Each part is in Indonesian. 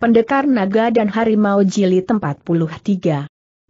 Pendekar Naga dan Harimau Jili 43.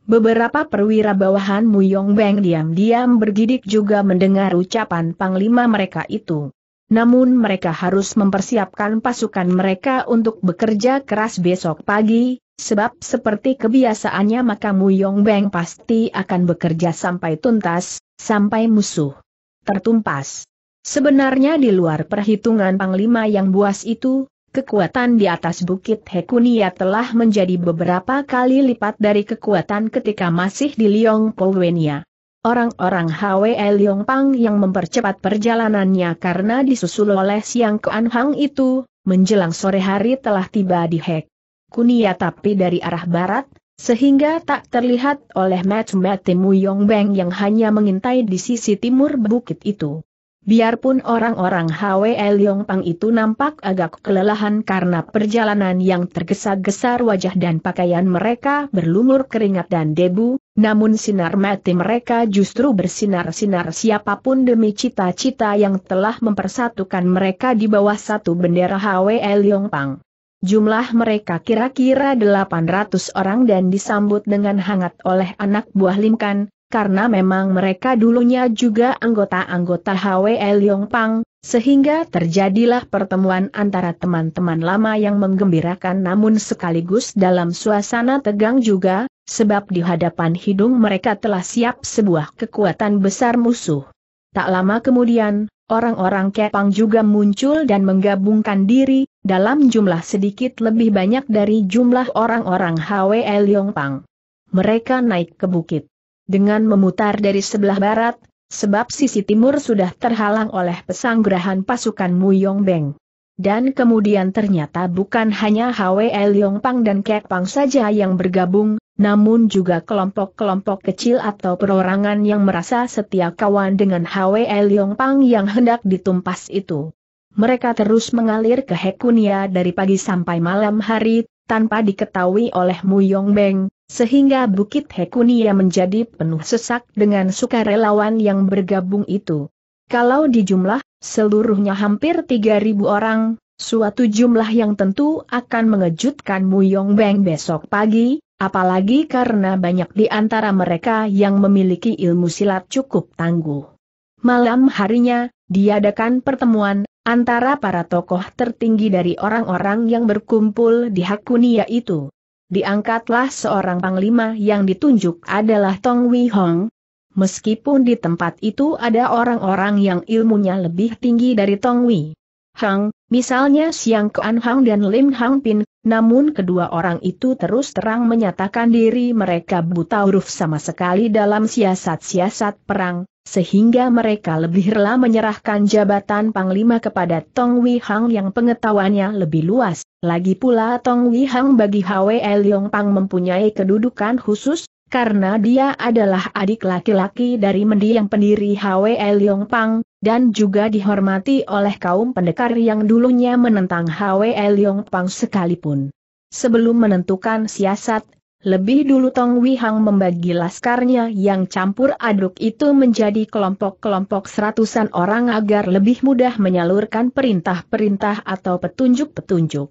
Beberapa perwira bawahan Muyong Beng diam-diam bergidik juga mendengar ucapan panglima mereka itu. Namun mereka harus mempersiapkan pasukan mereka untuk bekerja keras besok pagi, sebab seperti kebiasaannya maka Muyong Beng pasti akan bekerja sampai tuntas, sampai musuh tertumpas. Sebenarnya di luar perhitungan Panglima yang buas itu, Kekuatan di atas Bukit Hekunia telah menjadi beberapa kali lipat dari kekuatan ketika masih di Liong Powenia. Orang-orang Hwe Liong Pang yang mempercepat perjalanannya karena disusul oleh Siang Kuan Hang itu, menjelang sore hari telah tiba di Hek Kunia tapi dari arah barat, sehingga tak terlihat oleh Mat Mat Yong Beng yang hanya mengintai di sisi timur bukit itu. Biarpun orang-orang Hwe Leong Pang itu nampak agak kelelahan karena perjalanan yang tergesa gesar wajah dan pakaian mereka berlumur keringat dan debu, namun sinar mati mereka justru bersinar-sinar siapapun demi cita-cita yang telah mempersatukan mereka di bawah satu bendera Hwe Leong Pang. Jumlah mereka kira-kira 800 orang dan disambut dengan hangat oleh anak buah Limkan, karena memang mereka dulunya juga anggota-anggota HWL Yongpang, sehingga terjadilah pertemuan antara teman-teman lama yang menggembirakan namun sekaligus dalam suasana tegang juga, sebab di hadapan hidung mereka telah siap sebuah kekuatan besar musuh. Tak lama kemudian, orang-orang Kepang juga muncul dan menggabungkan diri, dalam jumlah sedikit lebih banyak dari jumlah orang-orang HWL Yongpang. Mereka naik ke bukit dengan memutar dari sebelah barat, sebab sisi timur sudah terhalang oleh pesanggerahan pasukan Mu Yong Beng. Dan kemudian ternyata bukan hanya Hwe Yong Pang dan Kek Pang saja yang bergabung, namun juga kelompok-kelompok kecil atau perorangan yang merasa setia kawan dengan Hwe Yong Pang yang hendak ditumpas itu. Mereka terus mengalir ke Hekunia dari pagi sampai malam hari, tanpa diketahui oleh Mu Yong Beng, sehingga Bukit Hekunia menjadi penuh sesak dengan sukarelawan yang bergabung itu. Kalau dijumlah, seluruhnya hampir 3.000 orang, suatu jumlah yang tentu akan mengejutkan Mu Yong Beng besok pagi, apalagi karena banyak di antara mereka yang memiliki ilmu silat cukup tangguh. Malam harinya, diadakan pertemuan, Antara para tokoh tertinggi dari orang-orang yang berkumpul di Hakunia itu. Diangkatlah seorang panglima yang ditunjuk adalah Tong Wei Hong. Meskipun di tempat itu ada orang-orang yang ilmunya lebih tinggi dari Tong Wei Hong, misalnya Siang Kuan Hong dan Lim Hang Pin, namun kedua orang itu terus terang menyatakan diri mereka buta huruf sama sekali dalam siasat-siasat perang, sehingga mereka lebih rela menyerahkan jabatan Panglima kepada Tong Wei Hang yang pengetahuannya lebih luas. Lagi pula Tong Wei Hang bagi Hwe Liong Pang mempunyai kedudukan khusus, karena dia adalah adik laki-laki dari mendiang pendiri Hwe Liong Pang, dan juga dihormati oleh kaum pendekar yang dulunya menentang Hwe Liong Pang sekalipun. Sebelum menentukan siasat lebih dulu Tong Wihang membagi laskarnya yang campur aduk itu menjadi kelompok-kelompok seratusan orang agar lebih mudah menyalurkan perintah-perintah atau petunjuk-petunjuk.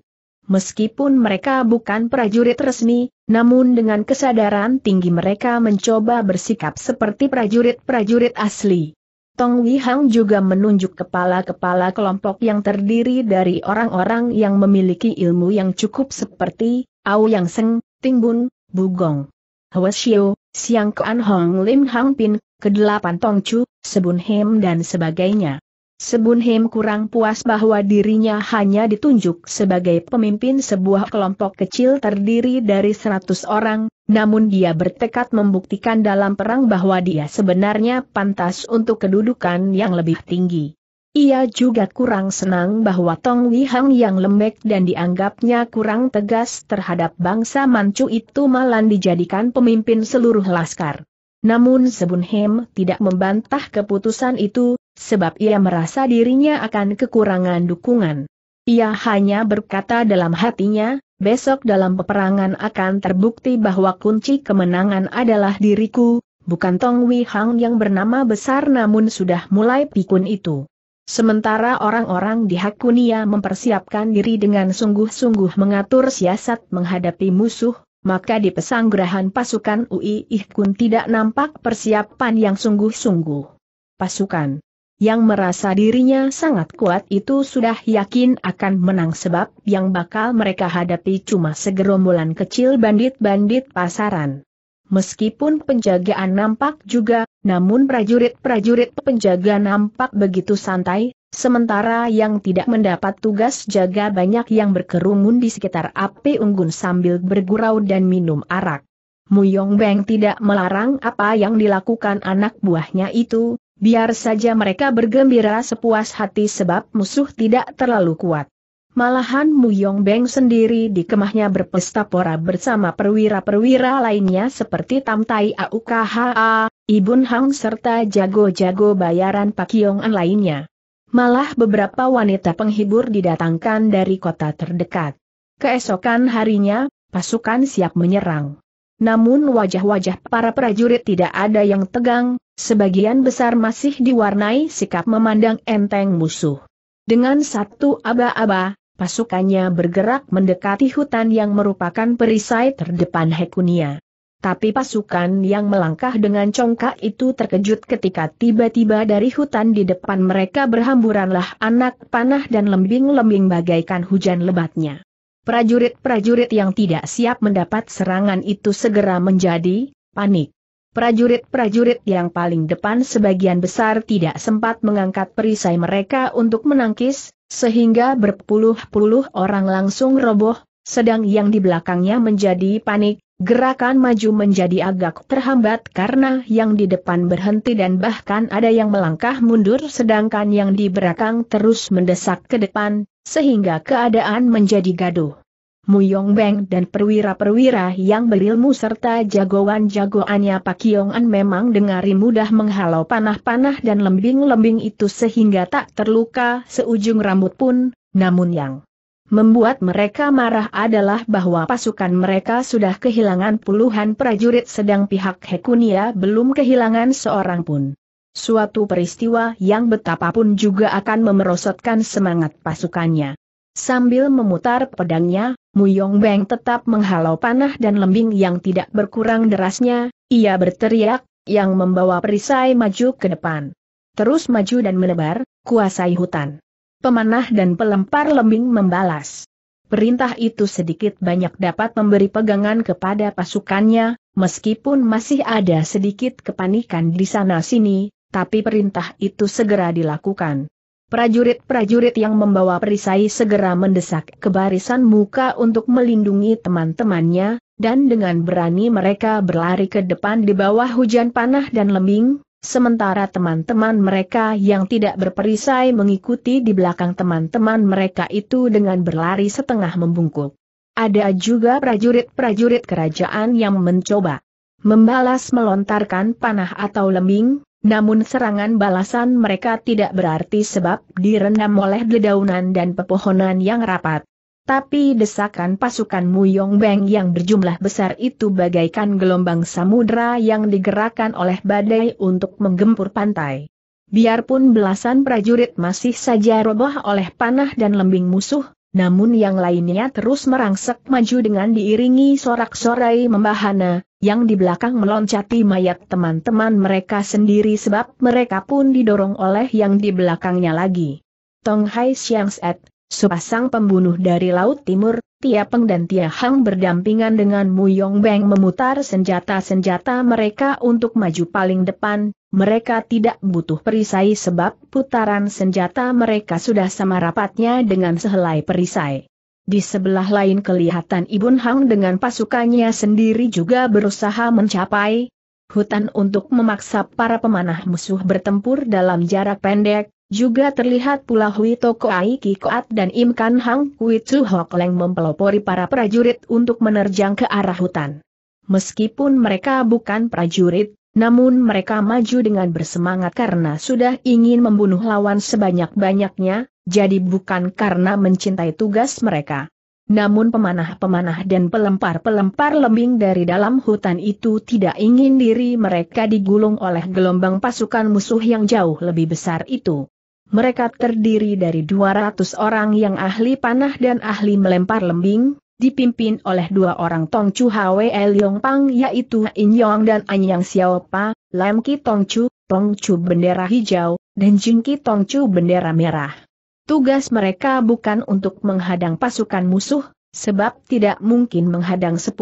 Meskipun mereka bukan prajurit resmi, namun dengan kesadaran tinggi mereka mencoba bersikap seperti prajurit-prajurit asli. Tong Wihang juga menunjuk kepala-kepala kelompok yang terdiri dari orang-orang yang memiliki ilmu yang cukup seperti Au Yang Seng, Ting Bun, Bugong. Hwasyo, Siang Kuan Hong Lim Hang Pin, Kedelapan Tong Chu, Sebun Hem dan sebagainya. Sebun Hem kurang puas bahwa dirinya hanya ditunjuk sebagai pemimpin sebuah kelompok kecil terdiri dari 100 orang, namun dia bertekad membuktikan dalam perang bahwa dia sebenarnya pantas untuk kedudukan yang lebih tinggi. Ia juga kurang senang bahwa Tong Wihang yang lembek dan dianggapnya kurang tegas terhadap bangsa Manchu itu malah dijadikan pemimpin seluruh laskar. Namun Sebun Hem tidak membantah keputusan itu, sebab ia merasa dirinya akan kekurangan dukungan. Ia hanya berkata dalam hatinya, besok dalam peperangan akan terbukti bahwa kunci kemenangan adalah diriku, bukan Tong Wihang yang bernama besar namun sudah mulai pikun itu. Sementara orang-orang di Hakunia mempersiapkan diri dengan sungguh-sungguh mengatur siasat menghadapi musuh, maka di pesanggrahan pasukan UI Ihkun tidak nampak persiapan yang sungguh-sungguh. Pasukan yang merasa dirinya sangat kuat itu sudah yakin akan menang sebab yang bakal mereka hadapi cuma segerombolan kecil bandit-bandit pasaran. Meskipun penjagaan nampak juga, namun prajurit-prajurit penjaga nampak begitu santai, sementara yang tidak mendapat tugas jaga banyak yang berkerumun di sekitar api unggun sambil bergurau dan minum arak. Muyong Beng tidak melarang apa yang dilakukan anak buahnya itu, biar saja mereka bergembira sepuas hati sebab musuh tidak terlalu kuat. Malahan Mu Yong Beng sendiri di kemahnya berpesta pora bersama perwira-perwira lainnya seperti Tam Tai Aukha, Ibun Hang serta jago-jago bayaran Pak Yong An lainnya. Malah beberapa wanita penghibur didatangkan dari kota terdekat. Keesokan harinya, pasukan siap menyerang. Namun wajah-wajah para prajurit tidak ada yang tegang, sebagian besar masih diwarnai sikap memandang enteng musuh. Dengan satu aba-aba, pasukannya bergerak mendekati hutan yang merupakan perisai terdepan Hekunia. Tapi pasukan yang melangkah dengan congkak itu terkejut ketika tiba-tiba dari hutan di depan mereka berhamburanlah anak panah dan lembing-lembing bagaikan hujan lebatnya. Prajurit-prajurit yang tidak siap mendapat serangan itu segera menjadi panik. Prajurit-prajurit yang paling depan sebagian besar tidak sempat mengangkat perisai mereka untuk menangkis, sehingga berpuluh-puluh orang langsung roboh, sedang yang di belakangnya menjadi panik, gerakan maju menjadi agak terhambat karena yang di depan berhenti dan bahkan ada yang melangkah mundur sedangkan yang di belakang terus mendesak ke depan, sehingga keadaan menjadi gaduh. Muyong Beng dan perwira-perwira yang berilmu serta jagoan-jagoannya Pak Yong An memang dengar mudah menghalau panah-panah dan lembing-lembing itu sehingga tak terluka seujung rambut pun, namun yang membuat mereka marah adalah bahwa pasukan mereka sudah kehilangan puluhan prajurit sedang pihak Hekunia belum kehilangan seorang pun. Suatu peristiwa yang betapapun juga akan memerosotkan semangat pasukannya. Sambil memutar pedangnya, Muyong Beng tetap menghalau panah dan lembing yang tidak berkurang derasnya, ia berteriak, yang membawa perisai maju ke depan. Terus maju dan menebar, kuasai hutan. Pemanah dan pelempar lembing membalas. Perintah itu sedikit banyak dapat memberi pegangan kepada pasukannya, meskipun masih ada sedikit kepanikan di sana-sini, tapi perintah itu segera dilakukan. Prajurit-prajurit yang membawa perisai segera mendesak ke barisan muka untuk melindungi teman-temannya, dan dengan berani mereka berlari ke depan di bawah hujan panah dan lembing, sementara teman-teman mereka yang tidak berperisai mengikuti di belakang teman-teman mereka itu dengan berlari setengah membungkuk. Ada juga prajurit-prajurit kerajaan yang mencoba membalas melontarkan panah atau lembing, namun serangan balasan mereka tidak berarti sebab direndam oleh dedaunan dan pepohonan yang rapat. Tapi desakan pasukan Muyong Beng yang berjumlah besar itu bagaikan gelombang samudera yang digerakkan oleh badai untuk menggempur pantai. Biarpun belasan prajurit masih saja roboh oleh panah dan lembing musuh, namun yang lainnya terus merangsek maju dengan diiringi sorak-sorai membahana, yang di belakang meloncati mayat teman-teman mereka sendiri sebab mereka pun didorong oleh yang di belakangnya lagi. Tong Hai Siang Set, sepasang pembunuh dari Laut Timur, Tia Peng dan Tia Hang berdampingan dengan Mu Yong Beng memutar senjata-senjata mereka untuk maju paling depan, mereka tidak butuh perisai sebab putaran senjata mereka sudah sama rapatnya dengan sehelai perisai. Di sebelah lain kelihatan Ibun Hang dengan pasukannya sendiri juga berusaha mencapai hutan untuk memaksa para pemanah musuh bertempur dalam jarak pendek, juga terlihat pula Hui Toko Aiki Koat dan Im Kan Hang Kui Tzu Hok Leng mempelopori para prajurit untuk menerjang ke arah hutan. Meskipun mereka bukan prajurit, namun mereka maju dengan bersemangat karena sudah ingin membunuh lawan sebanyak-banyaknya, jadi bukan karena mencintai tugas mereka. Namun pemanah-pemanah dan pelempar-pelempar lembing dari dalam hutan itu tidak ingin diri mereka digulung oleh gelombang pasukan musuh yang jauh lebih besar itu. Mereka terdiri dari 200 orang yang ahli panah dan ahli melempar lembing, dipimpin oleh dua orang Tong Chu Hwe Pang yaitu In Yong dan Anyang Yang Xiao Pa, Lam Ki Tong bendera hijau, dan Jin Ki bendera merah. Tugas mereka bukan untuk menghadang pasukan musuh, sebab tidak mungkin menghadang 10.000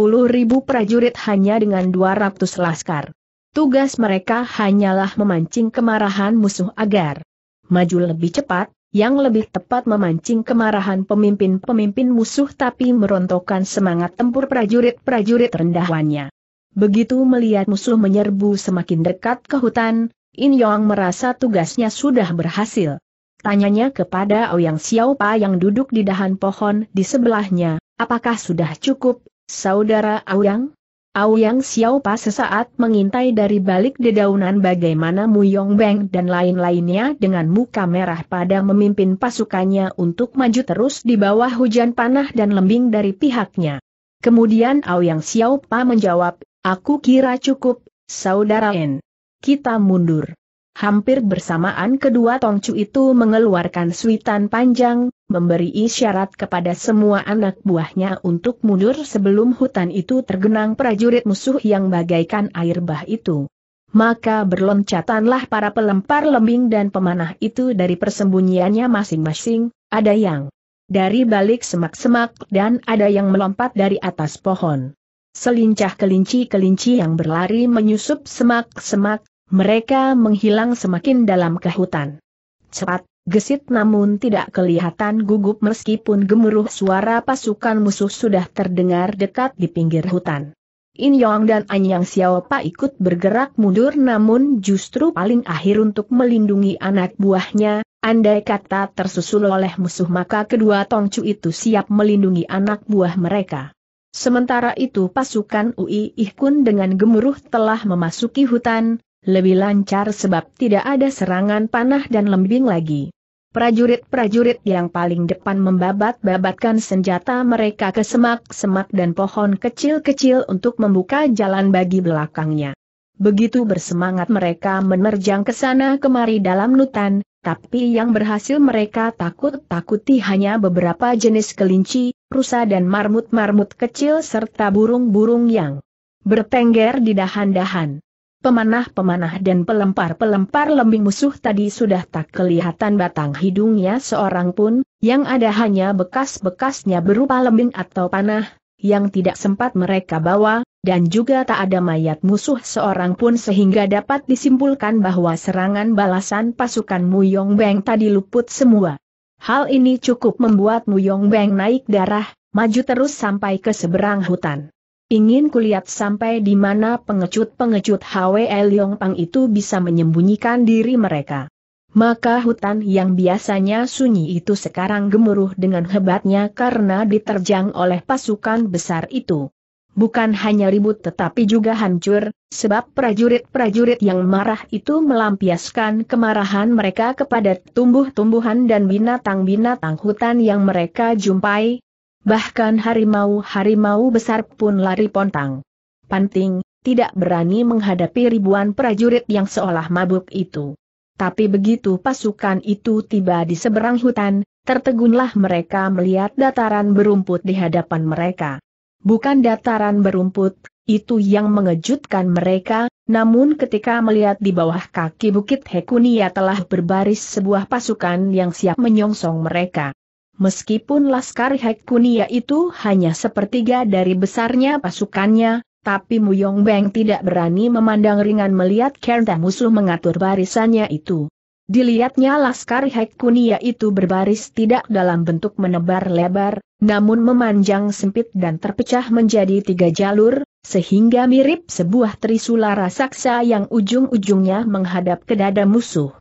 prajurit hanya dengan 200 laskar. Tugas mereka hanyalah memancing kemarahan musuh agar maju lebih cepat, yang lebih tepat memancing kemarahan pemimpin-pemimpin musuh tapi merontokkan semangat tempur prajurit-prajurit rendahannya. Begitu melihat musuh menyerbu semakin dekat ke hutan, In Yong merasa tugasnya sudah berhasil. Tanyanya kepada Ouyang Xiaopa yang duduk di dahan pohon di sebelahnya, apakah sudah cukup, saudara Ouyang? Ouyang Xiaopa sesaat mengintai dari balik dedaunan bagaimana Muyong Beng dan lain-lainnya dengan muka merah pada memimpin pasukannya untuk maju terus di bawah hujan panah dan lembing dari pihaknya. Kemudian Ouyang Xiaopa menjawab, aku kira cukup, saudara En. Kita mundur. Hampir bersamaan kedua tongcu itu mengeluarkan suitan panjang, memberi isyarat kepada semua anak buahnya untuk mundur sebelum hutan itu tergenang prajurit musuh yang bagaikan air bah itu. Maka berloncatanlah para pelempar lembing dan pemanah itu dari persembunyiannya masing-masing, ada yang dari balik semak-semak dan ada yang melompat dari atas pohon. Selincah kelinci-kelinci yang berlari menyusup semak-semak, mereka menghilang semakin dalam ke hutan. Cepat, gesit namun tidak kelihatan gugup meskipun gemuruh suara pasukan musuh sudah terdengar dekat di pinggir hutan. In Yong dan Anyang Yang Xiao Pa ikut bergerak mundur namun justru paling akhir untuk melindungi anak buahnya, andai kata tersusul oleh musuh maka kedua Tongcu itu siap melindungi anak buah mereka. Sementara itu pasukan Ui Ihkun dengan gemuruh telah memasuki hutan, lebih lancar sebab tidak ada serangan panah dan lembing lagi. Prajurit-prajurit yang paling depan membabat-babatkan senjata mereka ke semak-semak dan pohon kecil-kecil untuk membuka jalan bagi belakangnya. Begitu bersemangat mereka menerjang ke sana kemari dalam nutan, tapi yang berhasil mereka takut-takuti hanya beberapa jenis kelinci, rusa dan marmut-marmut kecil serta burung-burung yang bertengger di dahan-dahan. Pemanah-pemanah dan pelempar-pelempar lembing musuh tadi sudah tak kelihatan batang hidungnya seorang pun, yang ada hanya bekas-bekasnya berupa lembing atau panah, yang tidak sempat mereka bawa, dan juga tak ada mayat musuh seorang pun sehingga dapat disimpulkan bahwa serangan balasan pasukan Muyong Beng tadi luput semua. Hal ini cukup membuat Muyong Beng naik darah, maju terus sampai ke seberang hutan. Ingin kulihat sampai di mana pengecut-pengecut Hwe Leong Pang itu bisa menyembunyikan diri mereka. Maka hutan yang biasanya sunyi itu sekarang gemuruh dengan hebatnya karena diterjang oleh pasukan besar itu. Bukan hanya ribut tetapi juga hancur, sebab prajurit-prajurit yang marah itu melampiaskan kemarahan mereka kepada tumbuh-tumbuhan dan binatang-binatang hutan yang mereka jumpai, Bahkan harimau-harimau besar pun lari pontang. Panting, tidak berani menghadapi ribuan prajurit yang seolah mabuk itu. Tapi begitu pasukan itu tiba di seberang hutan, tertegunlah mereka melihat dataran berumput di hadapan mereka. Bukan dataran berumput, itu yang mengejutkan mereka, namun ketika melihat di bawah kaki Bukit Hekunia telah berbaris sebuah pasukan yang siap menyongsong mereka. Meskipun Laskar Hekunia itu hanya sepertiga dari besarnya pasukannya, tapi Muyong Beng tidak berani memandang ringan melihat kerta musuh mengatur barisannya itu. Dilihatnya Laskar Hekunia itu berbaris tidak dalam bentuk menebar lebar, namun memanjang sempit dan terpecah menjadi tiga jalur, sehingga mirip sebuah trisula raksasa yang ujung-ujungnya menghadap ke dada musuh.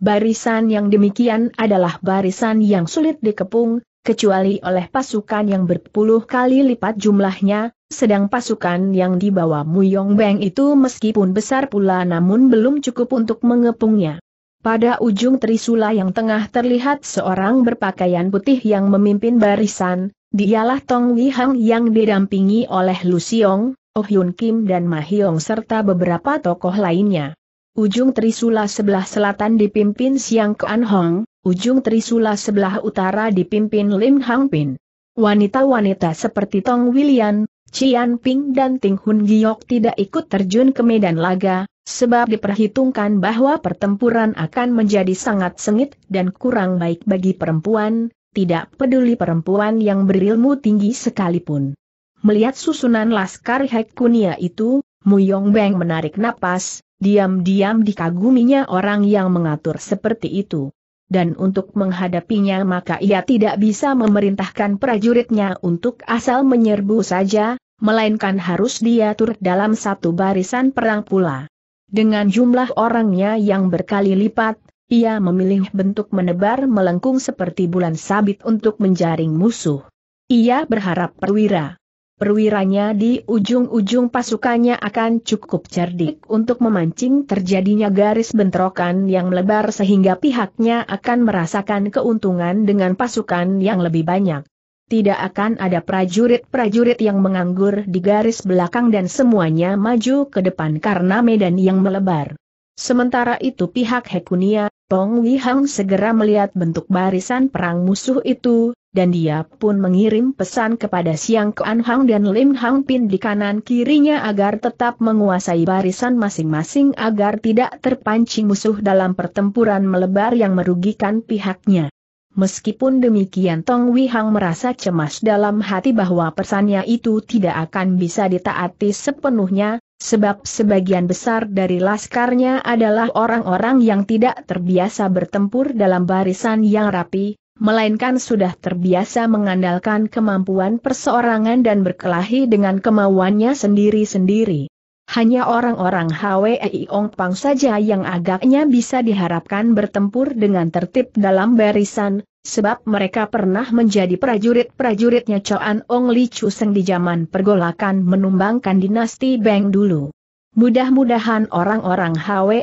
Barisan yang demikian adalah barisan yang sulit dikepung, kecuali oleh pasukan yang berpuluh kali lipat jumlahnya, sedang pasukan yang dibawa Mu yong Beng itu meskipun besar pula namun belum cukup untuk mengepungnya. Pada ujung trisula yang tengah terlihat seorang berpakaian putih yang memimpin barisan, dialah Tong Wihang yang didampingi oleh Lu Siong, Oh Yun Kim dan Ma Hyong serta beberapa tokoh lainnya ujung Trisula sebelah selatan dipimpin Siang Kuan Hong, ujung Trisula sebelah utara dipimpin Lim Hang Pin. Wanita-wanita seperti Tong William, Cian Ping dan Ting Hun Giok tidak ikut terjun ke medan laga, sebab diperhitungkan bahwa pertempuran akan menjadi sangat sengit dan kurang baik bagi perempuan, tidak peduli perempuan yang berilmu tinggi sekalipun. Melihat susunan Laskar Hek Kunia itu, Yong Beng menarik napas, Diam-diam dikaguminya orang yang mengatur seperti itu. Dan untuk menghadapinya maka ia tidak bisa memerintahkan prajuritnya untuk asal menyerbu saja, melainkan harus diatur dalam satu barisan perang pula. Dengan jumlah orangnya yang berkali lipat, ia memilih bentuk menebar melengkung seperti bulan sabit untuk menjaring musuh. Ia berharap perwira perwiranya di ujung-ujung pasukannya akan cukup cerdik untuk memancing terjadinya garis bentrokan yang melebar sehingga pihaknya akan merasakan keuntungan dengan pasukan yang lebih banyak. Tidak akan ada prajurit-prajurit yang menganggur di garis belakang dan semuanya maju ke depan karena medan yang melebar. Sementara itu pihak Hekunia, Pong Wihang segera melihat bentuk barisan perang musuh itu, dan dia pun mengirim pesan kepada Siang Kuan Hang dan Lim Hang Pin di kanan kirinya agar tetap menguasai barisan masing-masing agar tidak terpancing musuh dalam pertempuran melebar yang merugikan pihaknya. Meskipun demikian Tong Wihang merasa cemas dalam hati bahwa pesannya itu tidak akan bisa ditaati sepenuhnya, sebab sebagian besar dari laskarnya adalah orang-orang yang tidak terbiasa bertempur dalam barisan yang rapi, melainkan sudah terbiasa mengandalkan kemampuan perseorangan dan berkelahi dengan kemauannya sendiri-sendiri. Hanya orang-orang Hwei Ong Pang saja yang agaknya bisa diharapkan bertempur dengan tertib dalam barisan, sebab mereka pernah menjadi prajurit-prajuritnya Choan Ong Li Chu Seng di zaman pergolakan menumbangkan dinasti Beng dulu. Mudah-mudahan orang-orang Hwe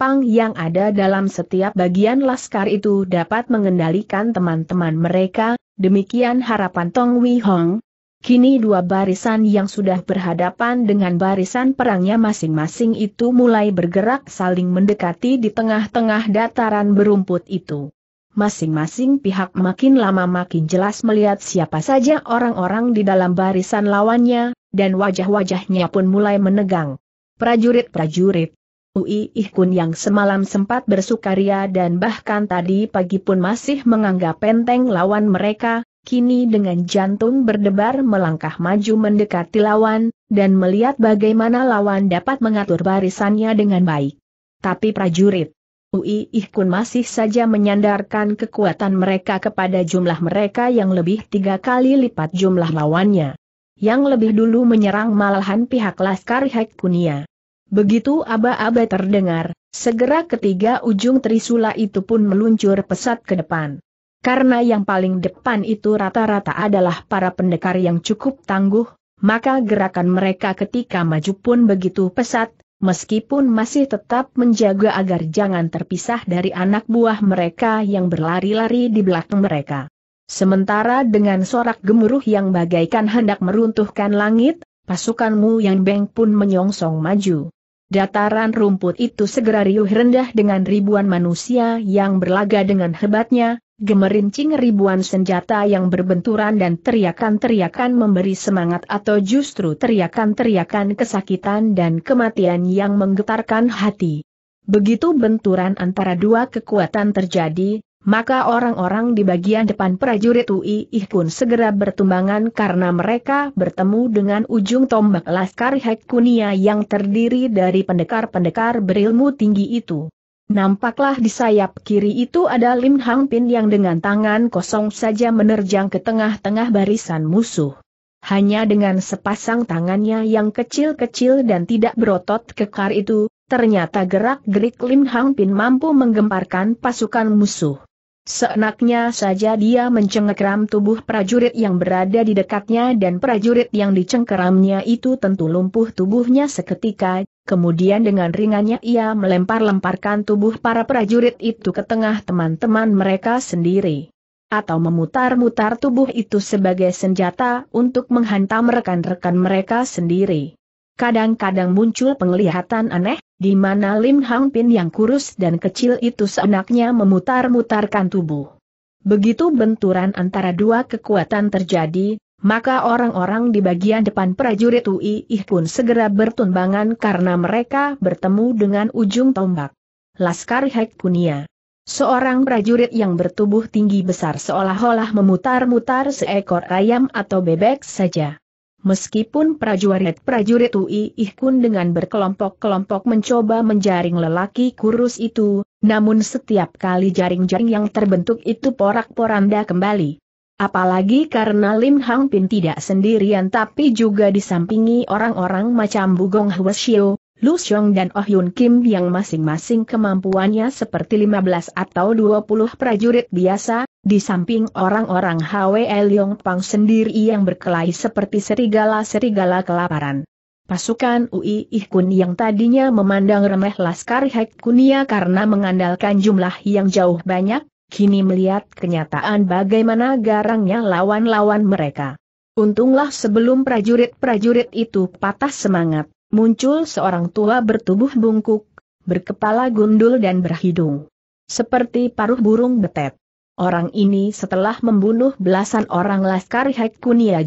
Pang yang ada dalam setiap bagian laskar itu dapat mengendalikan teman-teman mereka, demikian harapan Tong Wei Hong. Kini dua barisan yang sudah berhadapan dengan barisan perangnya masing-masing itu mulai bergerak saling mendekati di tengah-tengah dataran berumput itu. Masing-masing pihak makin lama makin jelas melihat siapa saja orang-orang di dalam barisan lawannya, dan wajah-wajahnya pun mulai menegang. Prajurit-prajurit. Ui Ihkun yang semalam sempat bersukaria dan bahkan tadi pagi pun masih menganggap penteng lawan mereka, kini dengan jantung berdebar melangkah maju mendekati lawan, dan melihat bagaimana lawan dapat mengatur barisannya dengan baik. Tapi prajurit, Ui Ihkun masih saja menyandarkan kekuatan mereka kepada jumlah mereka yang lebih tiga kali lipat jumlah lawannya yang lebih dulu menyerang malahan pihak Laskar Hek Kunia. Begitu aba-aba terdengar, segera ketiga ujung Trisula itu pun meluncur pesat ke depan. Karena yang paling depan itu rata-rata adalah para pendekar yang cukup tangguh, maka gerakan mereka ketika maju pun begitu pesat, meskipun masih tetap menjaga agar jangan terpisah dari anak buah mereka yang berlari-lari di belakang mereka. Sementara dengan sorak gemuruh yang bagaikan hendak meruntuhkan langit, pasukanmu yang beng pun menyongsong maju. Dataran rumput itu segera riuh rendah dengan ribuan manusia yang berlaga dengan hebatnya, gemerincing ribuan senjata yang berbenturan dan teriakan-teriakan memberi semangat atau justru teriakan-teriakan kesakitan dan kematian yang menggetarkan hati. Begitu benturan antara dua kekuatan terjadi, maka orang-orang di bagian depan prajurit UII pun segera bertumbangan karena mereka bertemu dengan ujung tombak Laskar Hek yang terdiri dari pendekar-pendekar berilmu tinggi itu. Nampaklah di sayap kiri itu ada Lim Hang Pin yang dengan tangan kosong saja menerjang ke tengah-tengah barisan musuh. Hanya dengan sepasang tangannya yang kecil-kecil dan tidak berotot kekar itu, ternyata gerak-gerik Lim Hang Pin mampu menggemparkan pasukan musuh. Seenaknya saja dia mencengkeram tubuh prajurit yang berada di dekatnya dan prajurit yang dicengkeramnya itu tentu lumpuh tubuhnya seketika, kemudian dengan ringannya ia melempar-lemparkan tubuh para prajurit itu ke tengah teman-teman mereka sendiri. Atau memutar-mutar tubuh itu sebagai senjata untuk menghantam rekan-rekan mereka sendiri. Kadang-kadang muncul penglihatan aneh, di mana Lim Hang Pin yang kurus dan kecil itu seenaknya memutar-mutarkan tubuh. Begitu benturan antara dua kekuatan terjadi, maka orang-orang di bagian depan prajurit UI Ih pun segera bertumbangan karena mereka bertemu dengan ujung tombak. Laskar Hek Kunia. Seorang prajurit yang bertubuh tinggi besar seolah-olah memutar-mutar seekor ayam atau bebek saja. Meskipun prajurit-prajurit Ui Ihkun dengan berkelompok-kelompok mencoba menjaring lelaki kurus itu, namun setiap kali jaring-jaring yang terbentuk itu porak-poranda kembali. Apalagi karena Lim Hang Pin tidak sendirian tapi juga disampingi orang-orang macam Bugong Hwasyo, Lu Xiong dan Oh Yun Kim yang masing-masing kemampuannya seperti 15 atau 20 prajurit biasa, di samping orang-orang Hwe Leong Pang sendiri yang berkelahi seperti serigala-serigala kelaparan. Pasukan UI Ikun yang tadinya memandang remeh Laskar Hek Kunia karena mengandalkan jumlah yang jauh banyak, kini melihat kenyataan bagaimana garangnya lawan-lawan mereka. Untunglah sebelum prajurit-prajurit itu patah semangat muncul seorang tua bertubuh bungkuk, berkepala gundul dan berhidung. Seperti paruh burung betet. Orang ini setelah membunuh belasan orang Laskar Hek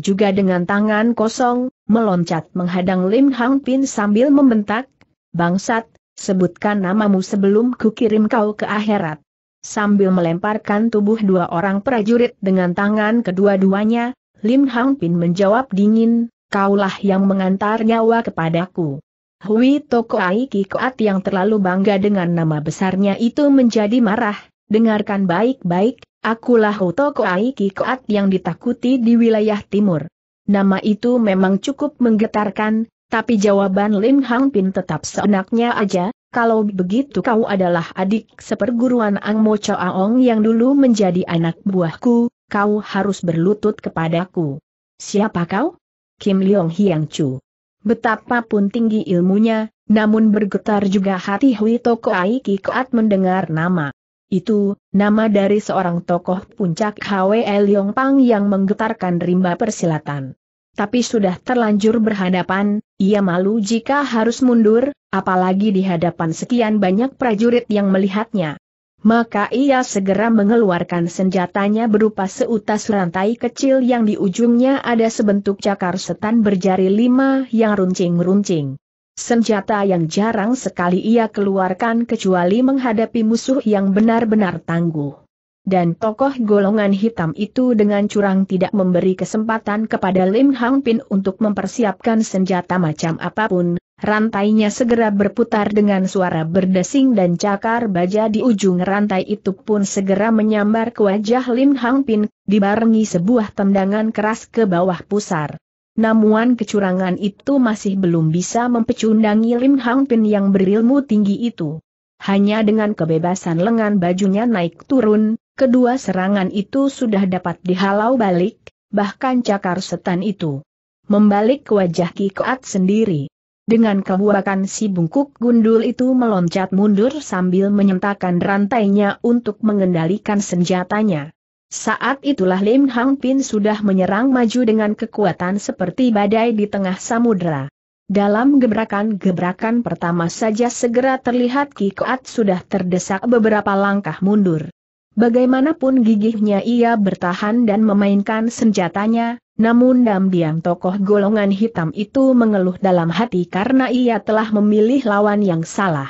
juga dengan tangan kosong, meloncat menghadang Lim Hang Pin sambil membentak, Bangsat, sebutkan namamu sebelum kukirim kau ke akhirat. Sambil melemparkan tubuh dua orang prajurit dengan tangan kedua-duanya, Lim Hang Pin menjawab dingin, kaulah yang mengantar nyawa kepadaku. Hui Toko Aiki Koat yang terlalu bangga dengan nama besarnya itu menjadi marah, dengarkan baik-baik, akulah Toko Aiki Koat yang ditakuti di wilayah timur. Nama itu memang cukup menggetarkan, tapi jawaban Lim Hang Pin tetap seenaknya aja, kalau begitu kau adalah adik seperguruan Ang Mo Aong yang dulu menjadi anak buahku, kau harus berlutut kepadaku. Siapa kau? Kim Leong Hiang Chu. Betapapun tinggi ilmunya, namun bergetar juga hati Hui Toko Aiki Koat mendengar nama. Itu, nama dari seorang tokoh puncak Hwe Leong Pang yang menggetarkan rimba persilatan. Tapi sudah terlanjur berhadapan, ia malu jika harus mundur, apalagi di hadapan sekian banyak prajurit yang melihatnya maka ia segera mengeluarkan senjatanya berupa seutas rantai kecil yang di ujungnya ada sebentuk cakar setan berjari lima yang runcing-runcing. Senjata yang jarang sekali ia keluarkan kecuali menghadapi musuh yang benar-benar tangguh. Dan tokoh golongan hitam itu dengan curang tidak memberi kesempatan kepada Lim Hang Pin untuk mempersiapkan senjata macam apapun, Rantainya segera berputar dengan suara berdesing dan cakar baja di ujung rantai itu pun segera menyambar ke wajah Lim Hang Pin, dibarengi sebuah tendangan keras ke bawah pusar. Namun kecurangan itu masih belum bisa mempecundangi Lim Hang Pin yang berilmu tinggi itu. Hanya dengan kebebasan lengan bajunya naik turun, kedua serangan itu sudah dapat dihalau balik, bahkan cakar setan itu. Membalik ke wajah Kikoat sendiri. Dengan kebuakan si bungkuk gundul itu meloncat mundur sambil menyentakan rantainya untuk mengendalikan senjatanya. Saat itulah Lim Hang Pin sudah menyerang maju dengan kekuatan seperti badai di tengah samudera. Dalam gebrakan-gebrakan pertama saja segera terlihat Kikoat sudah terdesak beberapa langkah mundur. Bagaimanapun gigihnya ia bertahan dan memainkan senjatanya, namun diam-diam tokoh golongan hitam itu mengeluh dalam hati karena ia telah memilih lawan yang salah.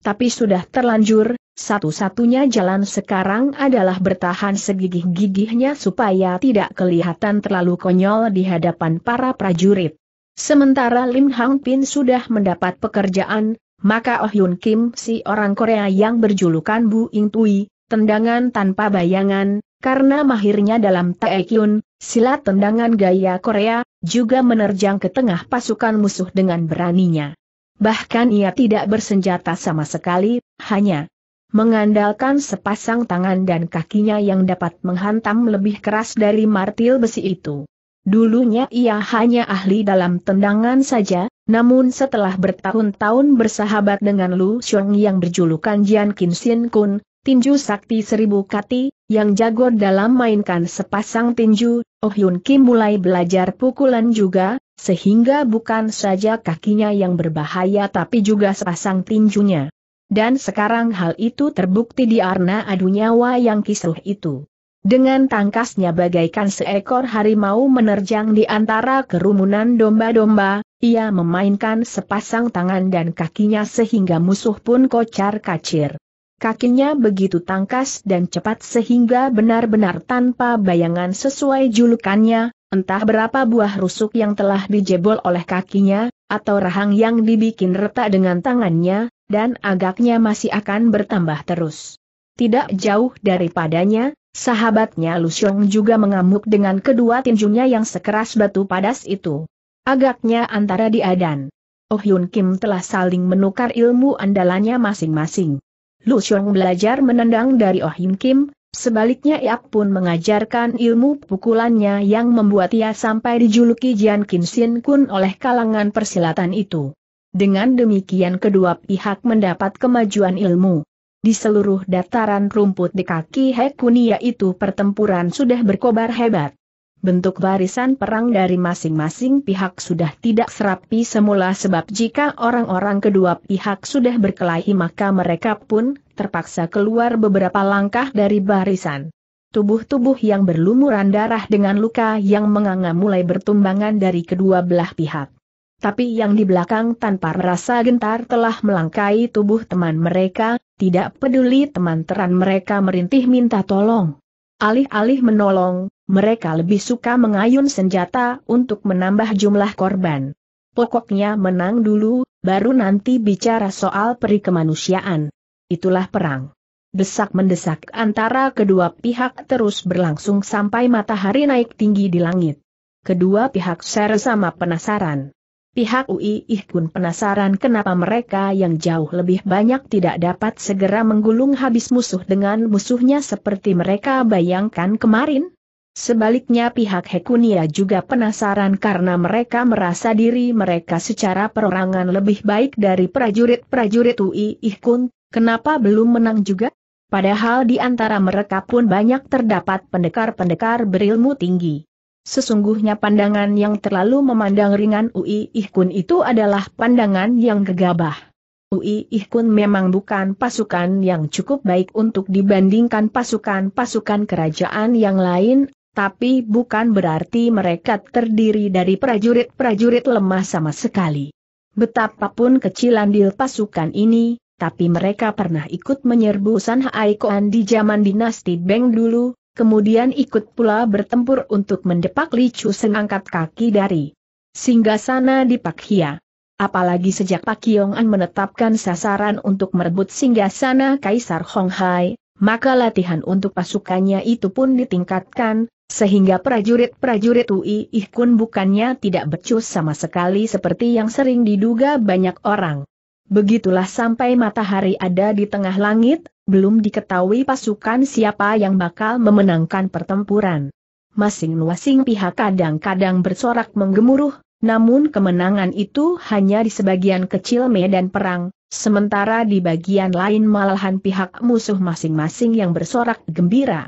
Tapi sudah terlanjur, satu-satunya jalan sekarang adalah bertahan segigih-gigihnya supaya tidak kelihatan terlalu konyol di hadapan para prajurit. Sementara Lim Hang Pin sudah mendapat pekerjaan, maka Oh Yun Kim si orang Korea yang berjulukan Bu Ing Tui, tendangan tanpa bayangan, karena mahirnya dalam taekyun, silat tendangan gaya Korea, juga menerjang ke tengah pasukan musuh dengan beraninya. Bahkan ia tidak bersenjata sama sekali, hanya mengandalkan sepasang tangan dan kakinya yang dapat menghantam lebih keras dari martil besi itu. Dulunya ia hanya ahli dalam tendangan saja, namun setelah bertahun-tahun bersahabat dengan Lu Xiong yang berjulukan Jian Kin Sin Kun, tinju sakti seribu kati, yang jago dalam mainkan sepasang tinju, Oh Yun Kim mulai belajar pukulan juga, sehingga bukan saja kakinya yang berbahaya tapi juga sepasang tinjunya. Dan sekarang hal itu terbukti di arna adu nyawa yang kisruh itu. Dengan tangkasnya bagaikan seekor harimau menerjang di antara kerumunan domba-domba, ia memainkan sepasang tangan dan kakinya sehingga musuh pun kocar kacir. Kakinya begitu tangkas dan cepat sehingga benar-benar tanpa bayangan sesuai julukannya, entah berapa buah rusuk yang telah dijebol oleh kakinya, atau rahang yang dibikin retak dengan tangannya, dan agaknya masih akan bertambah terus. Tidak jauh daripadanya, sahabatnya Lusyong juga mengamuk dengan kedua tinjunya yang sekeras batu padas itu. Agaknya antara dia dan Oh Yun Kim telah saling menukar ilmu andalannya masing-masing. Lu Xiong belajar menendang dari Oh Him Kim, sebaliknya ia pun mengajarkan ilmu pukulannya yang membuat ia sampai dijuluki Jian Kin Sin Kun oleh kalangan persilatan itu. Dengan demikian kedua pihak mendapat kemajuan ilmu. Di seluruh dataran rumput di kaki Hekunia itu pertempuran sudah berkobar hebat bentuk barisan perang dari masing-masing pihak sudah tidak serapi semula sebab jika orang-orang kedua pihak sudah berkelahi maka mereka pun terpaksa keluar beberapa langkah dari barisan. Tubuh-tubuh yang berlumuran darah dengan luka yang menganga mulai bertumbangan dari kedua belah pihak. Tapi yang di belakang tanpa rasa gentar telah melangkai tubuh teman mereka, tidak peduli teman teran mereka merintih minta tolong. Alih-alih menolong, mereka lebih suka mengayun senjata untuk menambah jumlah korban. Pokoknya menang dulu, baru nanti bicara soal peri kemanusiaan. Itulah perang. Desak-mendesak antara kedua pihak terus berlangsung sampai matahari naik tinggi di langit. Kedua pihak sama penasaran. Pihak UI Ihkun penasaran kenapa mereka yang jauh lebih banyak tidak dapat segera menggulung habis musuh dengan musuhnya seperti mereka bayangkan kemarin. Sebaliknya pihak Hekunia juga penasaran karena mereka merasa diri mereka secara perorangan lebih baik dari prajurit-prajurit UI Ihkun, kenapa belum menang juga? Padahal di antara mereka pun banyak terdapat pendekar-pendekar berilmu tinggi. Sesungguhnya pandangan yang terlalu memandang ringan UI Ihkun itu adalah pandangan yang gegabah. UI Ihkun memang bukan pasukan yang cukup baik untuk dibandingkan pasukan-pasukan kerajaan yang lain, tapi bukan berarti mereka terdiri dari prajurit-prajurit lemah sama sekali. Betapapun kecil andil pasukan ini, tapi mereka pernah ikut menyerbu San Haikoan di zaman dinasti Beng dulu, kemudian ikut pula bertempur untuk mendepak Li Chu angkat kaki dari singgasana di Hia. Apalagi sejak Pak Yongan menetapkan sasaran untuk merebut singgasana Kaisar Honghai, maka latihan untuk pasukannya itu pun ditingkatkan, sehingga prajurit-prajurit UI Ihkun bukannya tidak becus sama sekali seperti yang sering diduga banyak orang. Begitulah sampai matahari ada di tengah langit, belum diketahui pasukan siapa yang bakal memenangkan pertempuran. Masing-masing pihak kadang-kadang bersorak menggemuruh, namun kemenangan itu hanya di sebagian kecil medan perang, sementara di bagian lain malahan pihak musuh masing-masing yang bersorak gembira.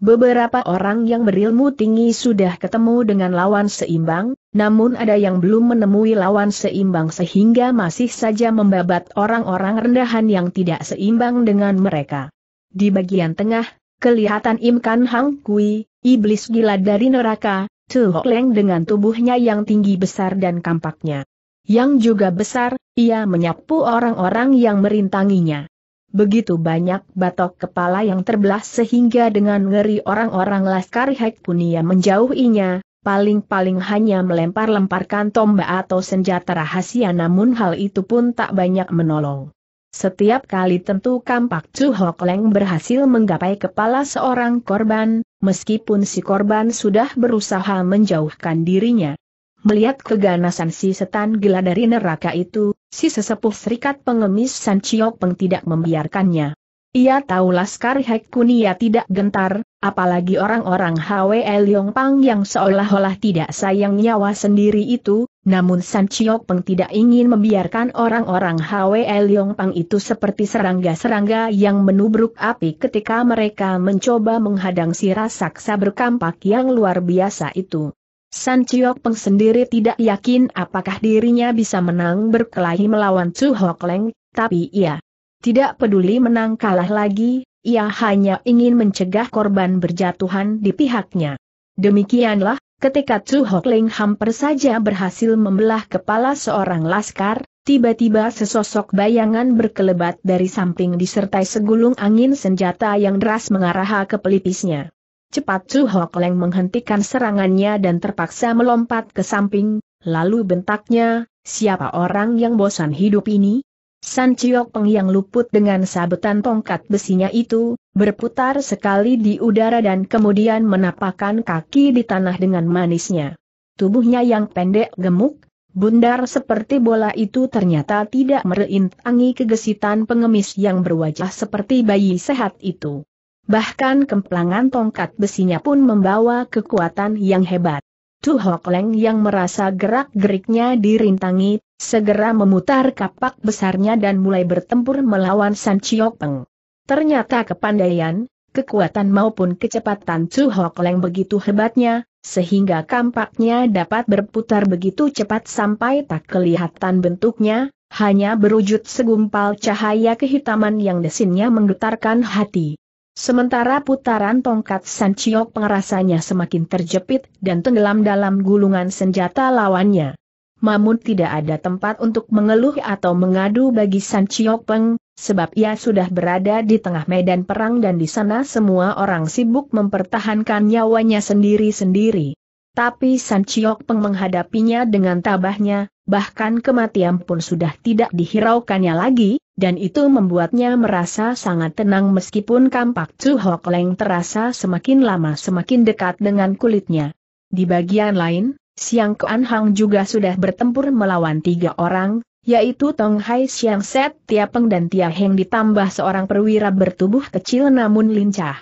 Beberapa orang yang berilmu tinggi sudah ketemu dengan lawan seimbang, namun ada yang belum menemui lawan seimbang sehingga masih saja membabat orang-orang rendahan yang tidak seimbang dengan mereka. Di bagian tengah, kelihatan Imkan Hang Kui, iblis gila dari neraka, Tuhok Leng dengan tubuhnya yang tinggi besar dan kampaknya. Yang juga besar, ia menyapu orang-orang yang merintanginya. Begitu banyak batok kepala yang terbelah sehingga dengan ngeri orang-orang Laskar Hek Punia menjauhinya, paling-paling hanya melempar-lemparkan tombak atau senjata rahasia namun hal itu pun tak banyak menolong. Setiap kali tentu kampak Chu Hok Leng berhasil menggapai kepala seorang korban, meskipun si korban sudah berusaha menjauhkan dirinya. Melihat keganasan si setan gila dari neraka itu, si sesepuh serikat pengemis San Chiok Peng tidak membiarkannya. Ia tahu Laskar Hek Kunia tidak gentar, apalagi orang-orang Hwe Liong Pang yang seolah-olah tidak sayang nyawa sendiri itu, namun San Chiok Peng tidak ingin membiarkan orang-orang Hwe Liong Pang itu seperti serangga-serangga yang menubruk api ketika mereka mencoba menghadang si raksasa berkampak yang luar biasa itu. San Chiok Peng sendiri tidak yakin apakah dirinya bisa menang berkelahi melawan Chu Hok Leng, tapi ia tidak peduli menang kalah lagi, ia hanya ingin mencegah korban berjatuhan di pihaknya. Demikianlah, ketika Chu Hok Leng hampir saja berhasil membelah kepala seorang laskar, tiba-tiba sesosok bayangan berkelebat dari samping disertai segulung angin senjata yang deras mengarah ke pelipisnya. Cepat Chu Hok Leng menghentikan serangannya dan terpaksa melompat ke samping, lalu bentaknya, siapa orang yang bosan hidup ini? San Chiok Peng yang luput dengan sabetan tongkat besinya itu, berputar sekali di udara dan kemudian menapakkan kaki di tanah dengan manisnya. Tubuhnya yang pendek gemuk, Bundar seperti bola itu ternyata tidak merintangi kegesitan pengemis yang berwajah seperti bayi sehat itu. Bahkan kemplangan tongkat besinya pun membawa kekuatan yang hebat. Tu Hok Leng yang merasa gerak-geriknya dirintangi, segera memutar kapak besarnya dan mulai bertempur melawan San Chiok Peng. Ternyata kepandaian, kekuatan maupun kecepatan Tu Hok Leng begitu hebatnya, sehingga kampaknya dapat berputar begitu cepat sampai tak kelihatan bentuknya, hanya berwujud segumpal cahaya kehitaman yang desinnya menggetarkan hati. Sementara putaran tongkat Sanchiok pengerasannya semakin terjepit dan tenggelam dalam gulungan senjata lawannya. Mamun tidak ada tempat untuk mengeluh atau mengadu bagi Sanchiok Peng, sebab ia sudah berada di tengah medan perang dan di sana semua orang sibuk mempertahankan nyawanya sendiri-sendiri. Tapi Sanchiok Peng menghadapinya dengan tabahnya, bahkan kematian pun sudah tidak dihiraukannya lagi, dan itu membuatnya merasa sangat tenang meskipun kampak Chu Hok Leng terasa semakin lama semakin dekat dengan kulitnya. Di bagian lain, Siang Kuan Hang juga sudah bertempur melawan tiga orang, yaitu Tong Hai Siang Set, Tia Peng dan Tia Heng ditambah seorang perwira bertubuh kecil namun lincah.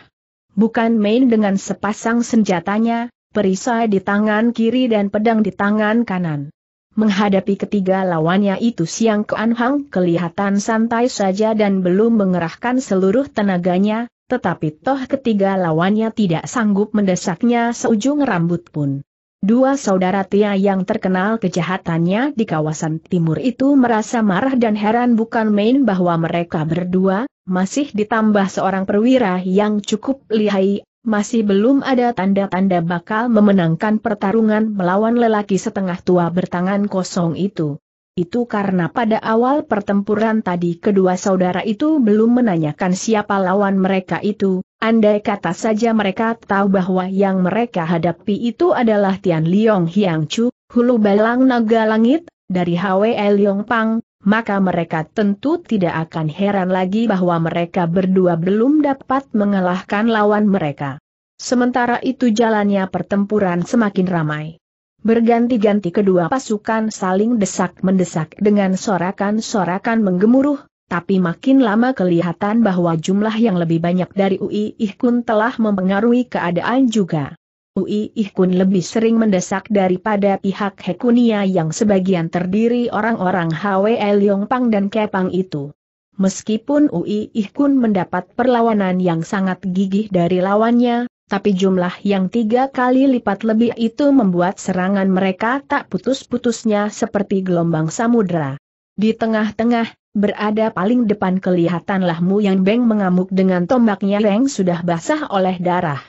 Bukan main dengan sepasang senjatanya, perisai di tangan kiri dan pedang di tangan kanan. Menghadapi ketiga lawannya itu Siang Kuan Hang kelihatan santai saja dan belum mengerahkan seluruh tenaganya, tetapi toh ketiga lawannya tidak sanggup mendesaknya seujung rambut pun. Dua saudara Tia yang terkenal kejahatannya di kawasan timur itu merasa marah dan heran bukan main bahwa mereka berdua, masih ditambah seorang perwira yang cukup lihai masih belum ada tanda-tanda bakal memenangkan pertarungan melawan lelaki setengah tua bertangan kosong itu. Itu karena pada awal pertempuran tadi kedua saudara itu belum menanyakan siapa lawan mereka itu, andai kata saja mereka tahu bahwa yang mereka hadapi itu adalah Tian Liong Hiang Chu, Hulu Balang Naga Langit, dari Hwe Liong Pang, maka mereka tentu tidak akan heran lagi bahwa mereka berdua belum dapat mengalahkan lawan mereka. Sementara itu jalannya pertempuran semakin ramai. Berganti-ganti kedua pasukan saling desak-mendesak dengan sorakan-sorakan menggemuruh, tapi makin lama kelihatan bahwa jumlah yang lebih banyak dari UI Ihkun telah mempengaruhi keadaan juga. Ui Ihkun lebih sering mendesak daripada pihak Hekunia yang sebagian terdiri orang-orang Hwe pang dan Kepang itu. Meskipun Ui Ihkun mendapat perlawanan yang sangat gigih dari lawannya, tapi jumlah yang tiga kali lipat lebih itu membuat serangan mereka tak putus-putusnya seperti gelombang samudera. Di tengah-tengah, berada paling depan kelihatanlah Mu Yang Beng mengamuk dengan tombaknya yang sudah basah oleh darah.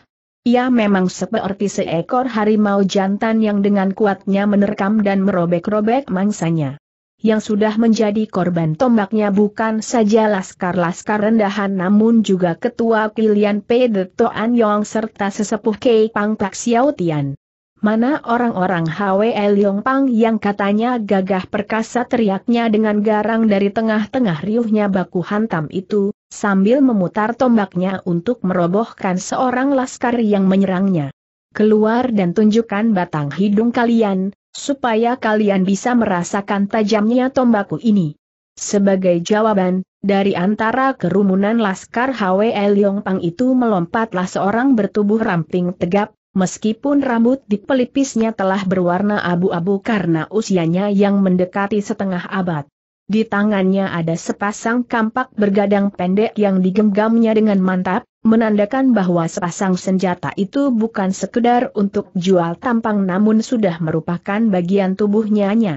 Ia memang seperti seekor harimau jantan yang dengan kuatnya menerkam dan merobek-robek mangsanya. Yang sudah menjadi korban tombaknya bukan saja laskar-laskar rendahan namun juga ketua Kilian P. De Toan Yong serta sesepuh K. Pang Pak Xiao Tian. Mana orang-orang Hwe Yong Pang yang katanya gagah perkasa teriaknya dengan garang dari tengah-tengah riuhnya baku hantam itu, sambil memutar tombaknya untuk merobohkan seorang laskar yang menyerangnya. Keluar dan tunjukkan batang hidung kalian, supaya kalian bisa merasakan tajamnya tombakku ini. Sebagai jawaban, dari antara kerumunan Laskar Yong Pang itu melompatlah seorang bertubuh ramping tegap, meskipun rambut di pelipisnya telah berwarna abu-abu karena usianya yang mendekati setengah abad. Di tangannya ada sepasang kampak bergadang pendek yang digenggamnya dengan mantap, menandakan bahwa sepasang senjata itu bukan sekedar untuk jual tampang namun sudah merupakan bagian tubuhnya. -nya.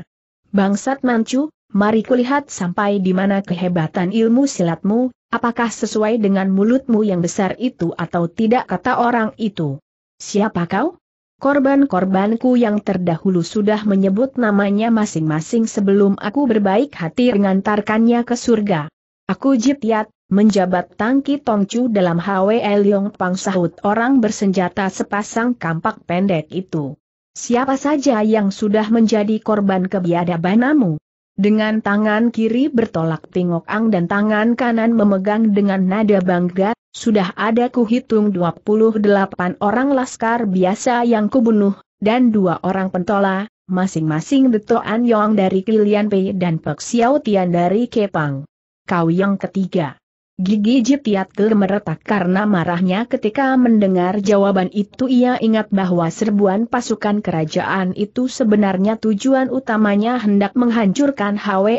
Bangsat Mancu, mari kulihat sampai di mana kehebatan ilmu silatmu, apakah sesuai dengan mulutmu yang besar itu atau tidak kata orang itu. Siapa kau? Korban-korbanku yang terdahulu sudah menyebut namanya masing-masing sebelum aku berbaik hati mengantarkannya ke surga. Aku Jitiat, menjabat tangki Tongcu dalam Hwe Elyong Pang sahut orang bersenjata sepasang kampak pendek itu. Siapa saja yang sudah menjadi korban kebiadabanamu? Dengan tangan kiri bertolak Tingok Ang dan tangan kanan memegang dengan nada bangga, sudah ada kuhitung 28 orang laskar biasa yang kubunuh, dan dua orang pentola, masing-masing Detoan Yong dari Kilian Pei dan Pek Xiao Tian dari Kepang. Kau yang ketiga. Gigi Jipiat gemeretak karena marahnya ketika mendengar jawaban itu ia ingat bahwa serbuan pasukan kerajaan itu sebenarnya tujuan utamanya hendak menghancurkan Hwe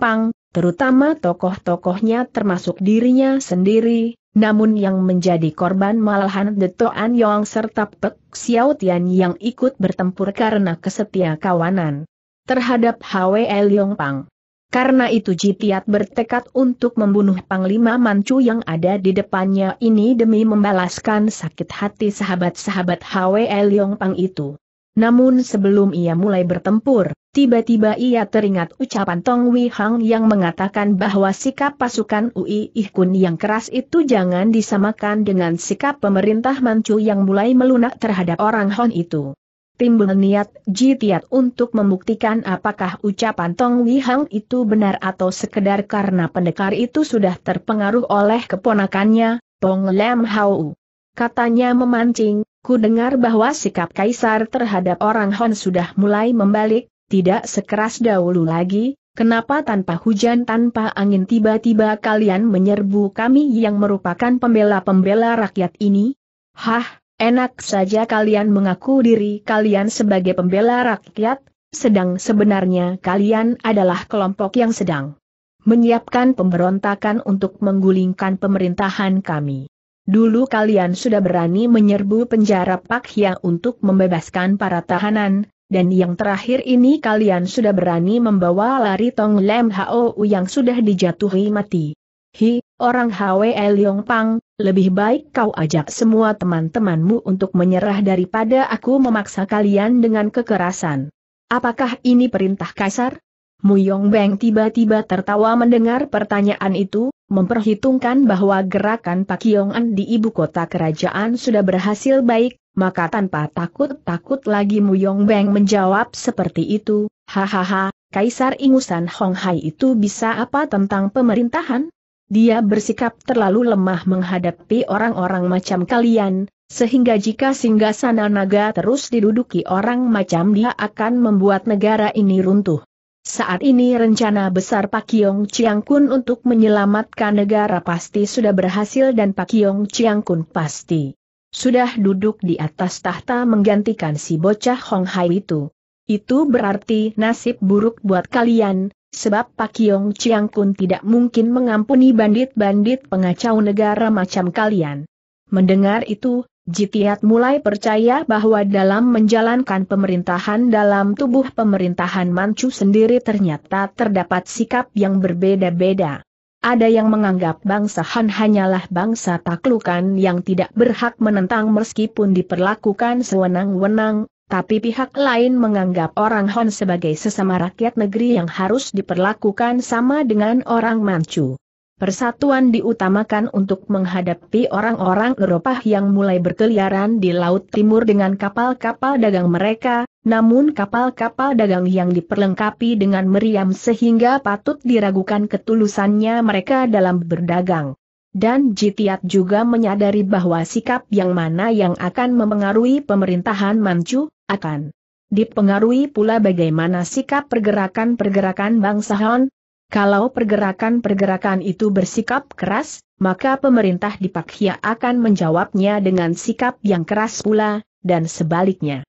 Pang, terutama tokoh-tokohnya termasuk dirinya sendiri, namun yang menjadi korban malahan Detoan Yong serta Pek Xiao Tian yang ikut bertempur karena kesetia kawanan terhadap Hwe Pang. Karena itu Jitiat bertekad untuk membunuh Panglima Mancu yang ada di depannya ini demi membalaskan sakit hati sahabat-sahabat Hwe Leong Pang itu. Namun sebelum ia mulai bertempur, tiba-tiba ia teringat ucapan Tong Wei Hang yang mengatakan bahwa sikap pasukan Ui Ihkun yang keras itu jangan disamakan dengan sikap pemerintah Mancu yang mulai melunak terhadap orang Hon itu timbul niat jitiat untuk membuktikan apakah ucapan Tong Wihang itu benar atau sekedar karena pendekar itu sudah terpengaruh oleh keponakannya, Tong Lem Hau. Katanya memancing, ku dengar bahwa sikap Kaisar terhadap orang Hon sudah mulai membalik, tidak sekeras dahulu lagi, kenapa tanpa hujan tanpa angin tiba-tiba kalian menyerbu kami yang merupakan pembela-pembela rakyat ini? Hah, Enak saja kalian mengaku diri kalian sebagai pembela rakyat, sedang sebenarnya kalian adalah kelompok yang sedang menyiapkan pemberontakan untuk menggulingkan pemerintahan kami. Dulu kalian sudah berani menyerbu penjara Pak Hia untuk membebaskan para tahanan, dan yang terakhir ini kalian sudah berani membawa lari Tong Lem HO yang sudah dijatuhi mati. Hi, orang Hwe Leong Pang, lebih baik kau ajak semua teman-temanmu untuk menyerah daripada aku memaksa kalian dengan kekerasan. Apakah ini perintah kasar? Yong Beng tiba-tiba tertawa mendengar pertanyaan itu, memperhitungkan bahwa gerakan Pak An di ibu kota kerajaan sudah berhasil baik, maka tanpa takut-takut lagi Mu Yong Beng menjawab seperti itu, hahaha, Kaisar Ingusan Hong Hai itu bisa apa tentang pemerintahan? Dia bersikap terlalu lemah menghadapi orang-orang macam kalian, sehingga jika singgasana naga terus diduduki orang macam dia akan membuat negara ini runtuh. Saat ini rencana besar Pak Kiong Chiang Kun untuk menyelamatkan negara pasti sudah berhasil dan Pak Kiong Chiang Kun pasti sudah duduk di atas tahta menggantikan si bocah Hong Hai itu. Itu berarti nasib buruk buat kalian, Sebab Pak Yong Chiang Kun tidak mungkin mengampuni bandit-bandit pengacau negara macam kalian. Mendengar itu, Jitiat mulai percaya bahwa dalam menjalankan pemerintahan dalam tubuh pemerintahan Manchu sendiri ternyata terdapat sikap yang berbeda-beda. Ada yang menganggap bangsa Han hanyalah bangsa taklukan yang tidak berhak menentang meskipun diperlakukan sewenang-wenang, tapi pihak lain menganggap orang Hon sebagai sesama rakyat negeri yang harus diperlakukan sama dengan orang Manchu. Persatuan diutamakan untuk menghadapi orang-orang Eropa yang mulai berkeliaran di Laut Timur dengan kapal-kapal dagang mereka, namun kapal-kapal dagang yang diperlengkapi dengan meriam sehingga patut diragukan ketulusannya mereka dalam berdagang. Dan Jitiat juga menyadari bahwa sikap yang mana yang akan mempengaruhi pemerintahan Manchu, akan dipengaruhi pula bagaimana sikap pergerakan-pergerakan bangsa Han. Kalau pergerakan-pergerakan itu bersikap keras, maka pemerintah di Pakhia akan menjawabnya dengan sikap yang keras pula, dan sebaliknya.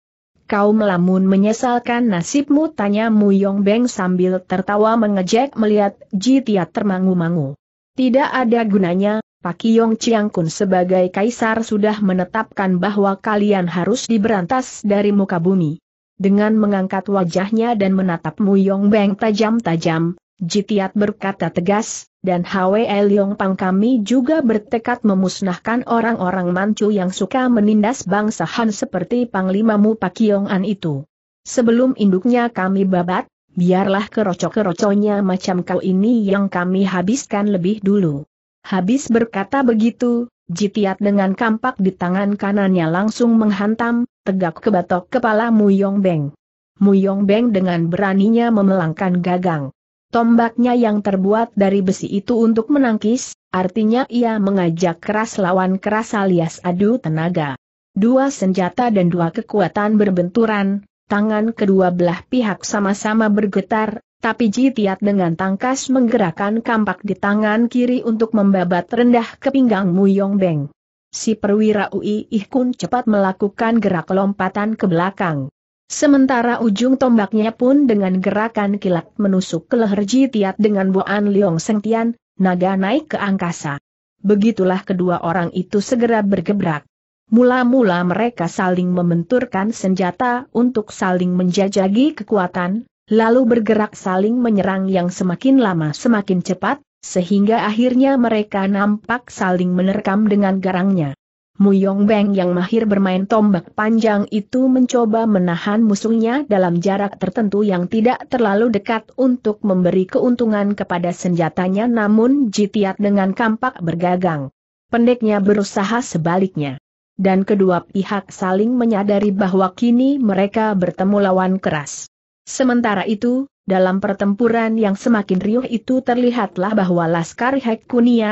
Kau melamun menyesalkan nasibmu tanya Mu Yong Beng sambil tertawa mengejek melihat Jitiat termangu-mangu. Tidak ada gunanya, Pak Yong Chiang Kun sebagai kaisar sudah menetapkan bahwa kalian harus diberantas dari muka bumi. Dengan mengangkat wajahnya dan menatap Mu Yong Beng tajam-tajam, Jitiat berkata tegas, dan Hwe Yong Pang kami juga bertekad memusnahkan orang-orang Manchu yang suka menindas bangsa Han seperti Panglima Mu Pak Yong An itu. Sebelum induknya kami babat, Biarlah kerocok-keroconya macam kau ini yang kami habiskan lebih dulu. Habis berkata begitu, Jitiat dengan kampak di tangan kanannya langsung menghantam, tegak ke batok kepala Muyong Beng. Muyong Beng dengan beraninya memelangkan gagang. Tombaknya yang terbuat dari besi itu untuk menangkis, artinya ia mengajak keras lawan keras alias adu tenaga. Dua senjata dan dua kekuatan berbenturan, Tangan kedua belah pihak sama-sama bergetar, tapi Ji Jitiat dengan tangkas menggerakkan kampak di tangan kiri untuk membabat rendah ke pinggang Muyong Beng. Si perwira Ui Ih Kun cepat melakukan gerak lompatan ke belakang. Sementara ujung tombaknya pun dengan gerakan kilat menusuk ke leher Ji Jitiat dengan Boan Liong Sengtian, naga naik ke angkasa. Begitulah kedua orang itu segera bergebrak. Mula-mula mereka saling membenturkan senjata untuk saling menjajagi kekuatan, lalu bergerak saling menyerang yang semakin lama semakin cepat, sehingga akhirnya mereka nampak saling menerkam dengan garangnya. Muyong Beng yang mahir bermain tombak panjang itu mencoba menahan musuhnya dalam jarak tertentu yang tidak terlalu dekat untuk memberi keuntungan kepada senjatanya namun jitiat dengan kampak bergagang. Pendeknya berusaha sebaliknya dan kedua pihak saling menyadari bahwa kini mereka bertemu lawan keras. Sementara itu, dalam pertempuran yang semakin riuh itu terlihatlah bahwa Laskar Hek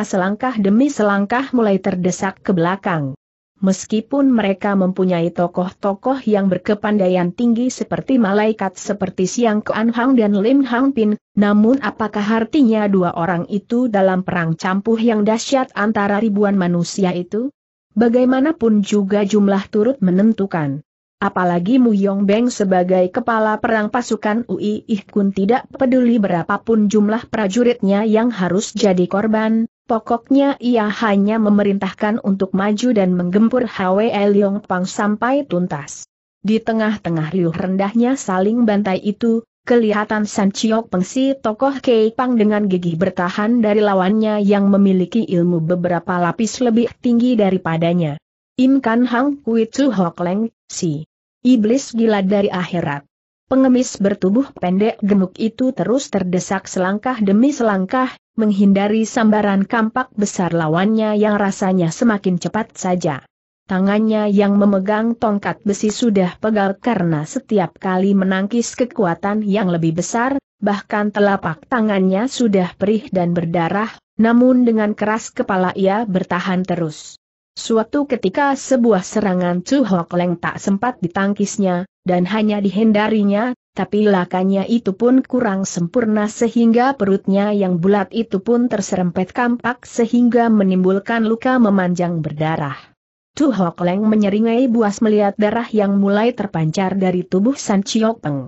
selangkah demi selangkah mulai terdesak ke belakang. Meskipun mereka mempunyai tokoh-tokoh yang berkepandaian tinggi seperti malaikat seperti Siang Kuan Hang dan Lim Hang Pin, namun apakah artinya dua orang itu dalam perang campuh yang dahsyat antara ribuan manusia itu? bagaimanapun juga jumlah turut menentukan. Apalagi Mu Yong Beng sebagai kepala perang pasukan UI Kun tidak peduli berapapun jumlah prajuritnya yang harus jadi korban, pokoknya ia hanya memerintahkan untuk maju dan menggempur Hwe Leong Pang sampai tuntas. Di tengah-tengah riuh rendahnya saling bantai itu, Kelihatan San Chiok Pengsi tokoh Kei Pang dengan gigih bertahan dari lawannya yang memiliki ilmu beberapa lapis lebih tinggi daripadanya. Im Kan Hang Kui Tzu Hok Leng, si iblis gila dari akhirat. Pengemis bertubuh pendek gemuk itu terus terdesak selangkah demi selangkah, menghindari sambaran kampak besar lawannya yang rasanya semakin cepat saja. Tangannya yang memegang tongkat besi sudah pegal karena setiap kali menangkis kekuatan yang lebih besar, bahkan telapak tangannya sudah perih dan berdarah, namun dengan keras kepala ia bertahan terus. Suatu ketika sebuah serangan Chu Hok Leng tak sempat ditangkisnya, dan hanya dihindarinya, tapi lakannya itu pun kurang sempurna sehingga perutnya yang bulat itu pun terserempet kampak sehingga menimbulkan luka memanjang berdarah. Tu Hok Leng menyeringai buas melihat darah yang mulai terpancar dari tubuh San Chiok Peng.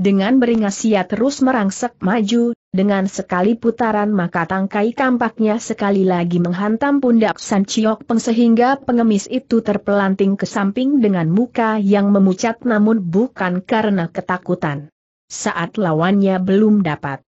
Dengan beringas ia terus merangsek maju, dengan sekali putaran maka tangkai kampaknya sekali lagi menghantam pundak San Chiok Peng sehingga pengemis itu terpelanting ke samping dengan muka yang memucat namun bukan karena ketakutan. Saat lawannya belum dapat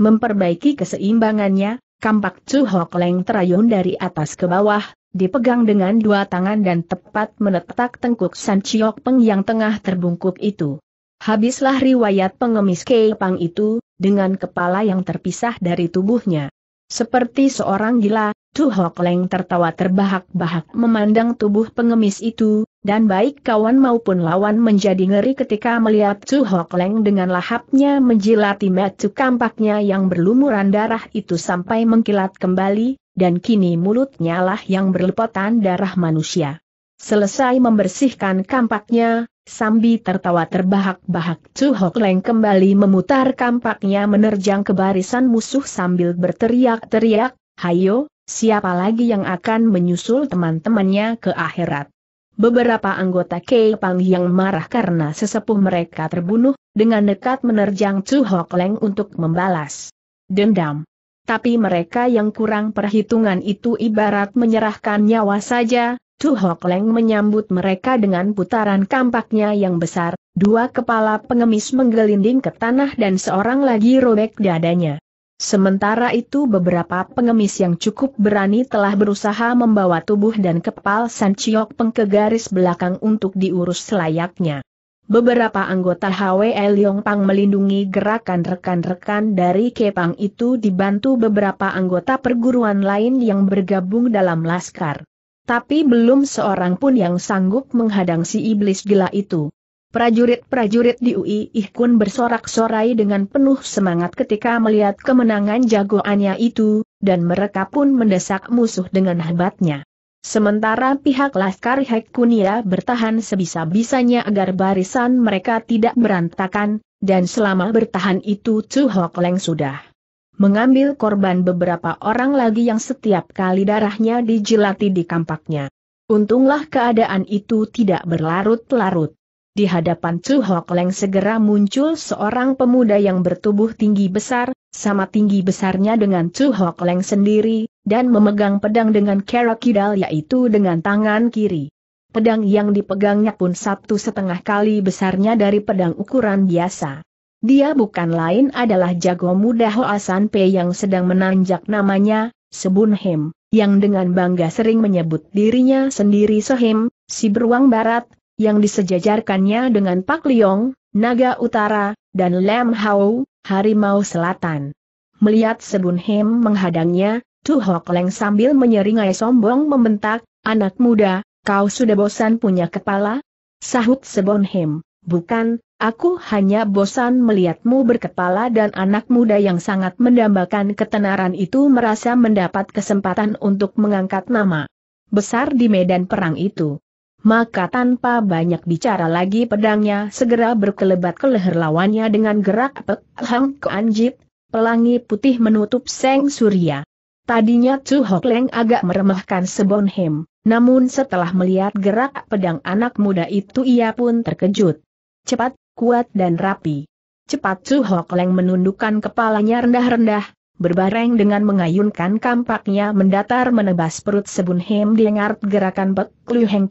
memperbaiki keseimbangannya, kampak Chu Hok Leng terayun dari atas ke bawah, dipegang dengan dua tangan dan tepat menetak tengkuk San Chiok Peng yang tengah terbungkuk itu. Habislah riwayat pengemis Keipang itu, dengan kepala yang terpisah dari tubuhnya. Seperti seorang gila, Tu Hok Leng tertawa terbahak-bahak memandang tubuh pengemis itu, dan baik kawan maupun lawan menjadi ngeri ketika melihat Tu Hok Leng dengan lahapnya menjilati metu kampaknya yang berlumuran darah itu sampai mengkilat kembali, dan kini mulutnya lah yang berlepotan darah manusia. Selesai membersihkan kampaknya, Sambi tertawa terbahak-bahak Chu Hok Leng kembali memutar kampaknya menerjang ke barisan musuh sambil berteriak-teriak, Hayo, siapa lagi yang akan menyusul teman-temannya ke akhirat. Beberapa anggota Kepang yang marah karena sesepuh mereka terbunuh, dengan dekat menerjang Chu Hok Leng untuk membalas dendam tapi mereka yang kurang perhitungan itu ibarat menyerahkan nyawa saja, Tu Hok Leng menyambut mereka dengan putaran kampaknya yang besar, dua kepala pengemis menggelinding ke tanah dan seorang lagi robek dadanya. Sementara itu beberapa pengemis yang cukup berani telah berusaha membawa tubuh dan kepala San Chiok Peng ke garis belakang untuk diurus selayaknya beberapa anggota HWL Pang melindungi gerakan rekan-rekan dari Kepang itu dibantu beberapa anggota perguruan lain yang bergabung dalam laskar. Tapi belum seorang pun yang sanggup menghadang si iblis gila itu. Prajurit-prajurit di UI Ihkun bersorak-sorai dengan penuh semangat ketika melihat kemenangan jagoannya itu, dan mereka pun mendesak musuh dengan hebatnya. Sementara pihak Laskar Hekunia bertahan sebisa-bisanya agar barisan mereka tidak berantakan, dan selama bertahan itu Chu Hok Leng sudah mengambil korban beberapa orang lagi yang setiap kali darahnya dijilati di kampaknya. Untunglah keadaan itu tidak berlarut-larut. Di hadapan Chu Hok Leng segera muncul seorang pemuda yang bertubuh tinggi besar, sama tinggi besarnya dengan Chu Hok Leng sendiri, dan memegang pedang dengan cara kidal yaitu dengan tangan kiri. Pedang yang dipegangnya pun satu setengah kali besarnya dari pedang ukuran biasa. Dia bukan lain adalah jago muda Hoa San Pei yang sedang menanjak namanya, Sebun Hem, yang dengan bangga sering menyebut dirinya sendiri Sohem, si beruang barat, yang disejajarkannya dengan Pak Liong, Naga Utara, dan Lam Hao, Harimau Selatan. Melihat Sebun Hem menghadangnya, Tu Hok Leng sambil menyeringai sombong membentak, anak muda, kau sudah bosan punya kepala? Sahut Sebun Hem, bukan, aku hanya bosan melihatmu berkepala dan anak muda yang sangat mendambakan ketenaran itu merasa mendapat kesempatan untuk mengangkat nama besar di medan perang itu maka tanpa banyak bicara lagi pedangnya segera berkelebat ke leher lawannya dengan gerak pek hang ke anjit, pelangi putih menutup seng surya. Tadinya Chu Hok Leng agak meremehkan Sebon Hem, namun setelah melihat gerak pedang anak muda itu ia pun terkejut. Cepat, kuat dan rapi. Cepat Chu Hok Leng menundukkan kepalanya rendah-rendah, berbareng dengan mengayunkan kampaknya mendatar menebas perut Sebun Hem dengar gerakan Pek Liu Heng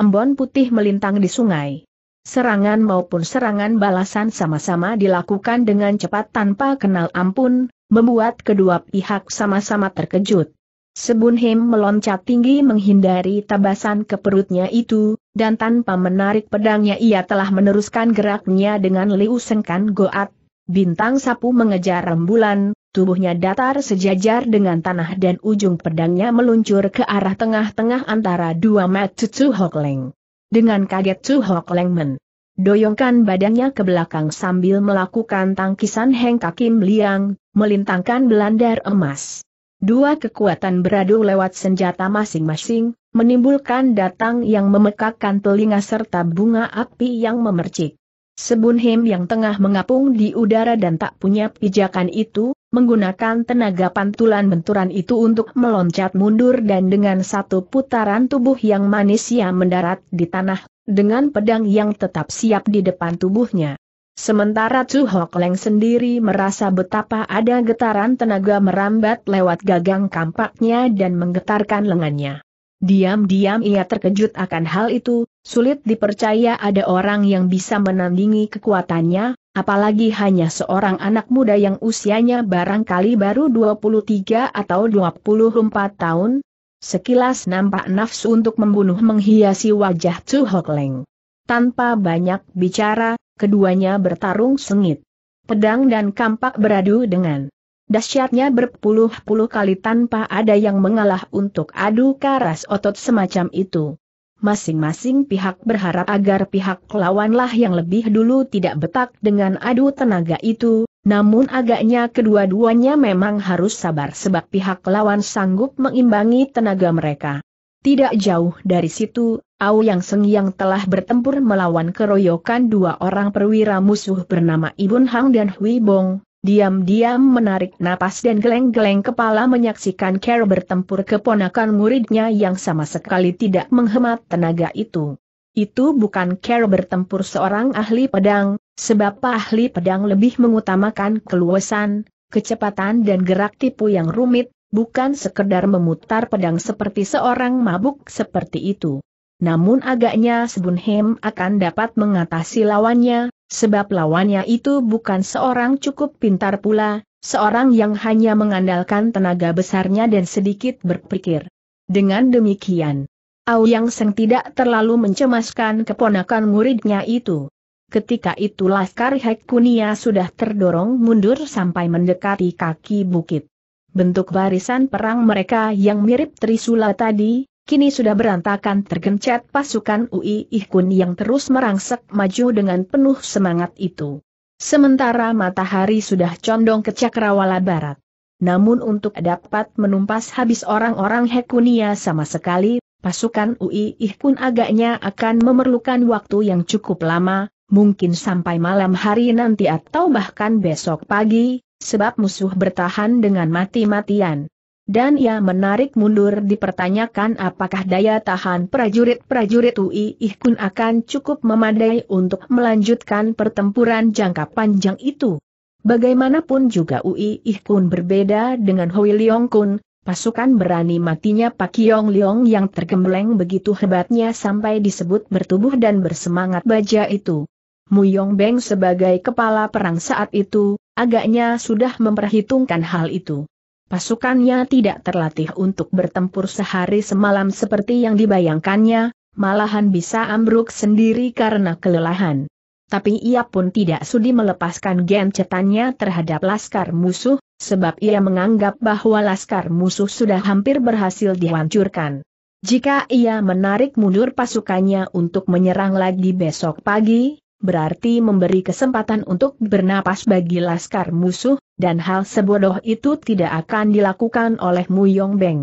embon putih melintang di sungai. Serangan maupun serangan balasan sama-sama dilakukan dengan cepat tanpa kenal ampun, membuat kedua pihak sama-sama terkejut. Sebun Hem meloncat tinggi menghindari tabasan ke perutnya itu, dan tanpa menarik pedangnya ia telah meneruskan geraknya dengan Liu Sengkan Goat Bintang sapu mengejar rembulan, Tubuhnya datar sejajar dengan tanah dan ujung pedangnya meluncur ke arah tengah-tengah antara dua mat Chu Hok Leng. Dengan kaget Chu Hok Leng men. Doyongkan badannya ke belakang sambil melakukan tangkisan Heng Kakim Liang, melintangkan belandar emas. Dua kekuatan beradu lewat senjata masing-masing, menimbulkan datang yang memekakkan telinga serta bunga api yang memercik. Sebunhim yang tengah mengapung di udara dan tak punya pijakan itu, menggunakan tenaga pantulan benturan itu untuk meloncat mundur dan dengan satu putaran tubuh yang manis ia mendarat di tanah, dengan pedang yang tetap siap di depan tubuhnya. Sementara Chu Hok Leng sendiri merasa betapa ada getaran tenaga merambat lewat gagang kampaknya dan menggetarkan lengannya. Diam-diam ia terkejut akan hal itu, sulit dipercaya ada orang yang bisa menandingi kekuatannya, apalagi hanya seorang anak muda yang usianya barangkali baru 23 atau 24 tahun. Sekilas nampak nafsu untuk membunuh menghiasi wajah Chu Hok Leng. Tanpa banyak bicara, keduanya bertarung sengit. Pedang dan kampak beradu dengan Dasyatnya berpuluh-puluh kali tanpa ada yang mengalah untuk adu karas otot semacam itu. Masing-masing pihak berharap agar pihak lawanlah yang lebih dulu tidak betak dengan adu tenaga itu, namun agaknya kedua-duanya memang harus sabar sebab pihak lawan sanggup mengimbangi tenaga mereka. Tidak jauh dari situ, Au Yang Seng yang telah bertempur melawan keroyokan dua orang perwira musuh bernama Ibun Hang dan Hui Bong, diam-diam menarik napas dan geleng-geleng kepala menyaksikan Carol bertempur keponakan muridnya yang sama sekali tidak menghemat tenaga itu. Itu bukan Carol bertempur seorang ahli pedang, sebab ahli pedang lebih mengutamakan keluasan, kecepatan dan gerak tipu yang rumit, bukan sekedar memutar pedang seperti seorang mabuk seperti itu. Namun agaknya Sebunhem akan dapat mengatasi lawannya, Sebab lawannya itu bukan seorang cukup pintar pula, seorang yang hanya mengandalkan tenaga besarnya dan sedikit berpikir. Dengan demikian, Yang Seng tidak terlalu mencemaskan keponakan muridnya itu. Ketika itu Laskar Hek sudah terdorong mundur sampai mendekati kaki bukit. Bentuk barisan perang mereka yang mirip Trisula tadi, kini sudah berantakan tergencet pasukan UI Ihkun yang terus merangsek maju dengan penuh semangat itu. Sementara matahari sudah condong ke cakrawala barat. Namun untuk dapat menumpas habis orang-orang Hekunia sama sekali, pasukan UI Ihkun agaknya akan memerlukan waktu yang cukup lama, mungkin sampai malam hari nanti atau bahkan besok pagi, sebab musuh bertahan dengan mati-matian dan ia menarik mundur dipertanyakan apakah daya tahan prajurit-prajurit UI Ihkun akan cukup memadai untuk melanjutkan pertempuran jangka panjang itu. Bagaimanapun juga UI Ihkun berbeda dengan Hoi Leong Kun, pasukan berani matinya Pak Yong Leong yang tergembleng begitu hebatnya sampai disebut bertubuh dan bersemangat baja itu. Muyong Beng sebagai kepala perang saat itu, agaknya sudah memperhitungkan hal itu. Pasukannya tidak terlatih untuk bertempur sehari semalam seperti yang dibayangkannya, malahan bisa ambruk sendiri karena kelelahan. Tapi ia pun tidak sudi melepaskan gen gencetannya terhadap laskar musuh, sebab ia menganggap bahwa laskar musuh sudah hampir berhasil dihancurkan. Jika ia menarik mundur pasukannya untuk menyerang lagi besok pagi, berarti memberi kesempatan untuk bernapas bagi laskar musuh, dan hal sebodoh itu tidak akan dilakukan oleh Mu Yong Beng.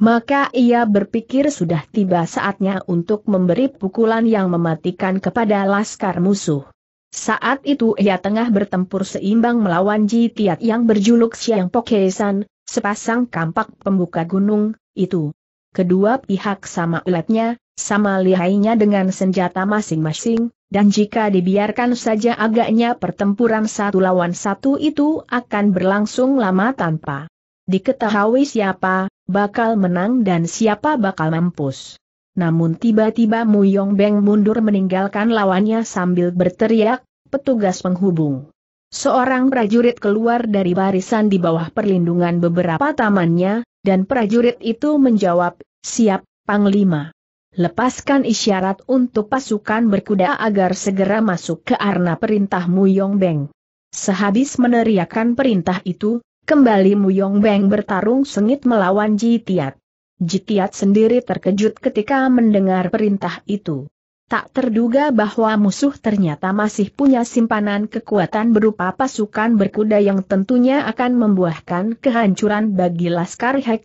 Maka ia berpikir sudah tiba saatnya untuk memberi pukulan yang mematikan kepada laskar musuh. Saat itu ia tengah bertempur seimbang melawan Ji Tiat yang berjuluk Siang Pokesan, sepasang kampak pembuka gunung, itu. Kedua pihak sama ulatnya, sama lihainya dengan senjata masing-masing, dan jika dibiarkan saja agaknya pertempuran satu lawan satu itu akan berlangsung lama tanpa diketahui siapa bakal menang dan siapa bakal mampus. Namun tiba-tiba Mu Yong Beng mundur meninggalkan lawannya sambil berteriak, petugas penghubung. Seorang prajurit keluar dari barisan di bawah perlindungan beberapa tamannya, dan prajurit itu menjawab, siap, Panglima lepaskan isyarat untuk pasukan berkuda agar segera masuk ke arna perintah Muyong Beng. Sehabis meneriakan perintah itu, kembali Muyong Beng bertarung sengit melawan Jitiat. Jitiat sendiri terkejut ketika mendengar perintah itu. Tak terduga bahwa musuh ternyata masih punya simpanan kekuatan berupa pasukan berkuda yang tentunya akan membuahkan kehancuran bagi Laskar Hek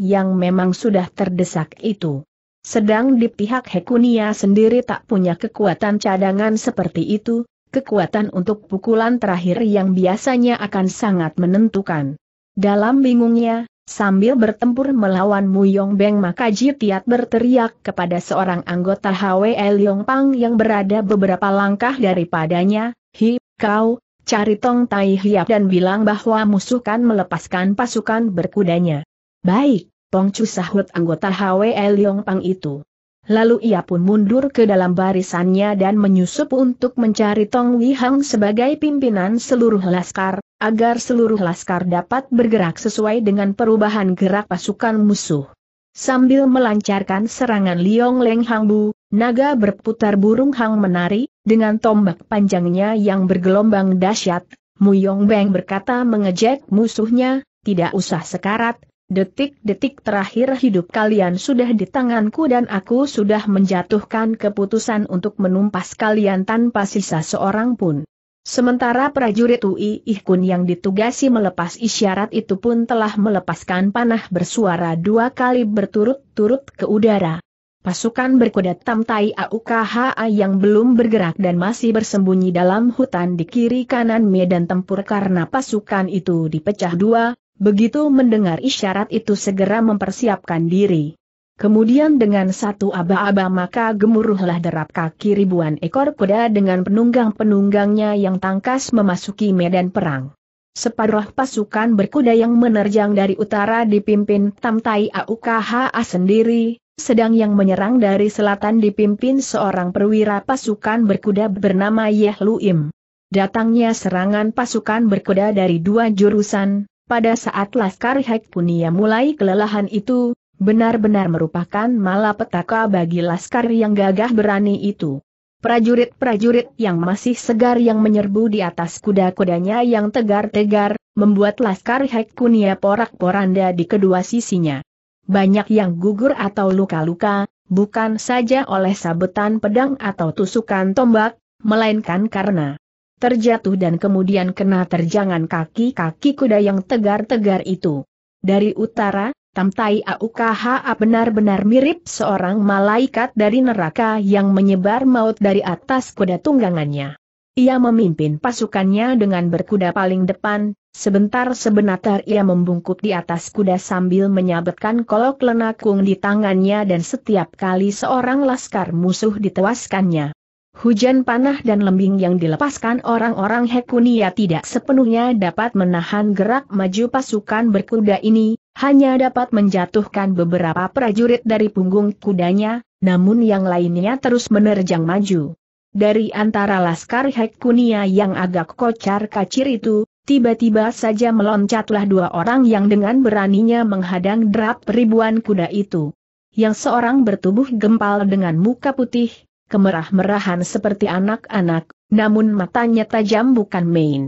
yang memang sudah terdesak itu. Sedang di pihak Hekunia sendiri tak punya kekuatan cadangan seperti itu, kekuatan untuk pukulan terakhir yang biasanya akan sangat menentukan. Dalam bingungnya, sambil bertempur melawan Mu Yong Beng maka Jitiat berteriak kepada seorang anggota Yong Pang yang berada beberapa langkah daripadanya, Hi, kau, cari Tong Tai Hiap dan bilang bahwa musuh kan melepaskan pasukan berkudanya. Baik. Chu sahut anggota HWL Liong Pang itu. Lalu ia pun mundur ke dalam barisannya dan menyusup untuk mencari Tong Hang sebagai pimpinan seluruh laskar, agar seluruh laskar dapat bergerak sesuai dengan perubahan gerak pasukan musuh. Sambil melancarkan serangan Liong Leng Hang Bu, naga berputar burung Hang menari, dengan tombak panjangnya yang bergelombang dahsyat, Mu Yong Beng berkata mengejek musuhnya, tidak usah sekarat, Detik-detik terakhir hidup kalian sudah di tanganku dan aku sudah menjatuhkan keputusan untuk menumpas kalian tanpa sisa seorang pun. Sementara prajurit UI Ihkun yang ditugasi melepas isyarat itu pun telah melepaskan panah bersuara dua kali berturut-turut ke udara. Pasukan berkuda Tamtai AUKHA yang belum bergerak dan masih bersembunyi dalam hutan di kiri kanan medan tempur karena pasukan itu dipecah dua, Begitu mendengar isyarat itu segera mempersiapkan diri. Kemudian dengan satu aba-aba maka gemuruhlah derap kaki ribuan ekor kuda dengan penunggang-penunggangnya yang tangkas memasuki medan perang. Separuh pasukan berkuda yang menerjang dari utara dipimpin Tamtai AUKHA sendiri, sedang yang menyerang dari selatan dipimpin seorang perwira pasukan berkuda bernama Yehluim. Datangnya serangan pasukan berkuda dari dua jurusan, pada saat Laskar Hek Punia mulai kelelahan itu, benar-benar merupakan malapetaka bagi Laskar yang gagah berani itu. Prajurit-prajurit yang masih segar yang menyerbu di atas kuda-kudanya yang tegar-tegar, membuat Laskar Hek Punia porak-poranda di kedua sisinya. Banyak yang gugur atau luka-luka, bukan saja oleh sabetan pedang atau tusukan tombak, melainkan karena terjatuh dan kemudian kena terjangan kaki-kaki kuda yang tegar-tegar itu. Dari utara, Tamtai Aukha benar-benar mirip seorang malaikat dari neraka yang menyebar maut dari atas kuda tunggangannya. Ia memimpin pasukannya dengan berkuda paling depan, sebentar sebentar ia membungkuk di atas kuda sambil menyabetkan kolok lenakung di tangannya dan setiap kali seorang laskar musuh ditewaskannya. Hujan panah dan lembing yang dilepaskan orang-orang Hekunia tidak sepenuhnya dapat menahan gerak maju pasukan berkuda ini, hanya dapat menjatuhkan beberapa prajurit dari punggung kudanya, namun yang lainnya terus menerjang maju. Dari antara laskar Hekunia yang agak kocar kacir itu, tiba-tiba saja meloncatlah dua orang yang dengan beraninya menghadang derap ribuan kuda itu. Yang seorang bertubuh gempal dengan muka putih, kemerah-merahan seperti anak-anak, namun matanya tajam bukan main.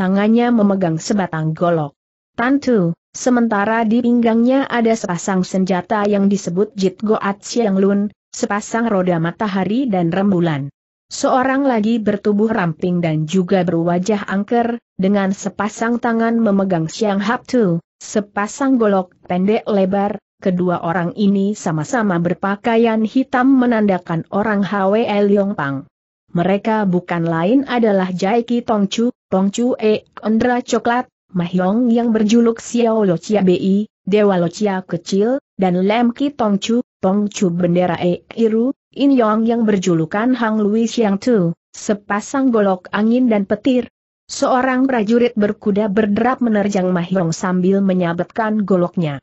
Tangannya memegang sebatang golok. Tantu, sementara di pinggangnya ada sepasang senjata yang disebut Jit Goat Siang Lun, sepasang roda matahari dan rembulan. Seorang lagi bertubuh ramping dan juga berwajah angker, dengan sepasang tangan memegang Siang Hap Tu, sepasang golok pendek lebar, kedua orang ini sama-sama berpakaian hitam menandakan orang HWE Pang. Mereka bukan lain adalah Jai Chu, Tongcu, Tongcu E. Kondra Coklat, Mahyong yang berjuluk Xiao Locia Bi, Dewa Locia Kecil, dan Lem Chu, Tongcu, Tongcu Bendera E. Iru, In Yong yang berjulukan Hang Louis Yang Tu, sepasang golok angin dan petir. Seorang prajurit berkuda berderap menerjang Mahyong sambil menyabetkan goloknya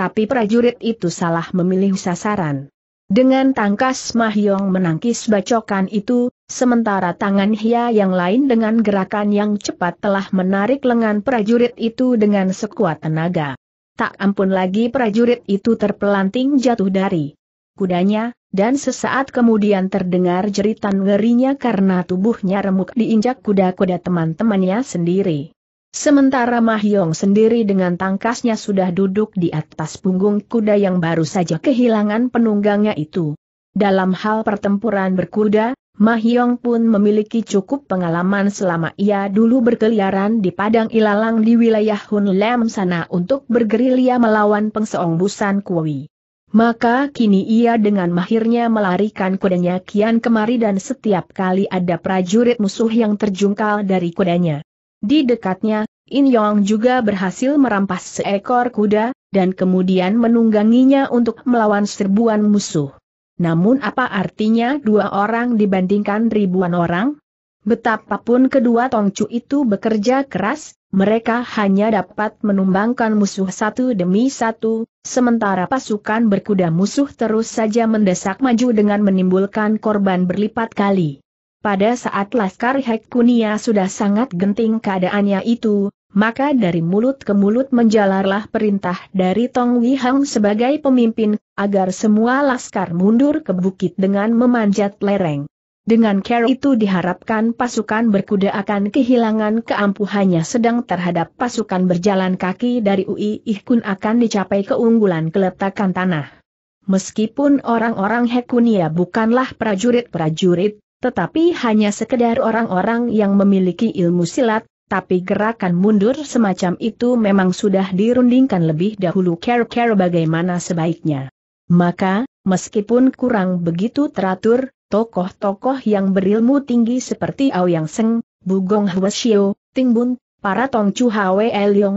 tapi prajurit itu salah memilih sasaran. Dengan tangkas Mahyong menangkis bacokan itu, sementara tangan Hia yang lain dengan gerakan yang cepat telah menarik lengan prajurit itu dengan sekuat tenaga. Tak ampun lagi prajurit itu terpelanting jatuh dari kudanya, dan sesaat kemudian terdengar jeritan ngerinya karena tubuhnya remuk diinjak kuda-kuda teman-temannya sendiri. Sementara Mahyong sendiri dengan tangkasnya sudah duduk di atas punggung kuda yang baru saja kehilangan penunggangnya itu. Dalam hal pertempuran berkuda, Mahyong pun memiliki cukup pengalaman selama ia dulu berkeliaran di padang ilalang di wilayah Hun Lem sana untuk bergerilya melawan pengseong Busan Kui. Maka kini ia dengan mahirnya melarikan kudanya kian kemari dan setiap kali ada prajurit musuh yang terjungkal dari kudanya. Di dekatnya, In Yong juga berhasil merampas seekor kuda, dan kemudian menungganginya untuk melawan serbuan musuh. Namun apa artinya dua orang dibandingkan ribuan orang? Betapapun kedua Tongcu itu bekerja keras, mereka hanya dapat menumbangkan musuh satu demi satu, sementara pasukan berkuda musuh terus saja mendesak maju dengan menimbulkan korban berlipat kali. Pada saat Laskar Hek sudah sangat genting keadaannya itu, maka dari mulut ke mulut menjalarlah perintah dari Tong Wihang sebagai pemimpin, agar semua Laskar mundur ke bukit dengan memanjat lereng. Dengan care itu diharapkan pasukan berkuda akan kehilangan keampuhannya sedang terhadap pasukan berjalan kaki dari UI Ihkun akan dicapai keunggulan keletakan tanah. Meskipun orang-orang Hekunia bukanlah prajurit-prajurit, tetapi hanya sekedar orang-orang yang memiliki ilmu silat, tapi gerakan mundur semacam itu memang sudah dirundingkan lebih dahulu care-care bagaimana sebaiknya. Maka, meskipun kurang begitu teratur, tokoh-tokoh yang berilmu tinggi seperti Aoyang Seng, Bugong Hwasyo, Ting Bun, para Tong Chu Hwe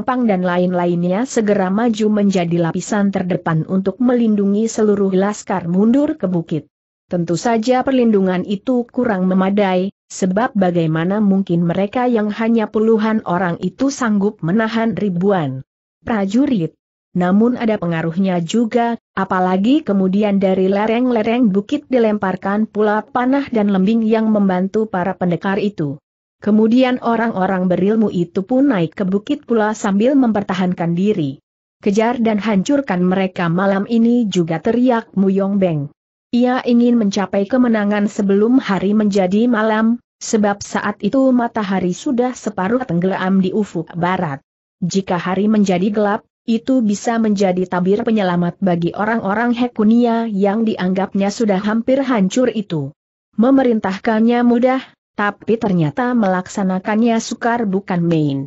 Pang dan lain-lainnya segera maju menjadi lapisan terdepan untuk melindungi seluruh laskar mundur ke bukit. Tentu saja perlindungan itu kurang memadai, sebab bagaimana mungkin mereka yang hanya puluhan orang itu sanggup menahan ribuan prajurit. Namun ada pengaruhnya juga, apalagi kemudian dari lereng-lereng bukit dilemparkan pula panah dan lembing yang membantu para pendekar itu. Kemudian orang-orang berilmu itu pun naik ke bukit pula sambil mempertahankan diri. Kejar dan hancurkan mereka malam ini juga teriak Muyong Beng. Ia ingin mencapai kemenangan sebelum hari menjadi malam, sebab saat itu matahari sudah separuh tenggelam di ufuk barat. Jika hari menjadi gelap, itu bisa menjadi tabir penyelamat bagi orang-orang Hekunia yang dianggapnya sudah hampir hancur itu. Memerintahkannya mudah, tapi ternyata melaksanakannya sukar bukan main.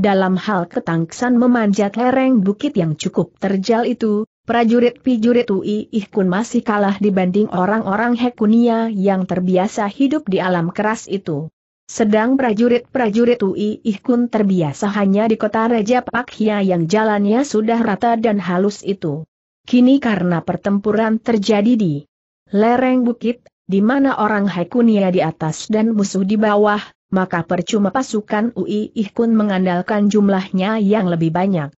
Dalam hal ketangkasan memanjat lereng bukit yang cukup terjal itu, Prajurit-pijurit Ui Ihkun masih kalah dibanding orang-orang Hekunia yang terbiasa hidup di alam keras itu. Sedang prajurit-prajurit Ui Ihkun terbiasa hanya di kota Raja Pakhya yang jalannya sudah rata dan halus itu. Kini karena pertempuran terjadi di lereng bukit, di mana orang Hekunia di atas dan musuh di bawah, maka percuma pasukan Ui Ihkun mengandalkan jumlahnya yang lebih banyak.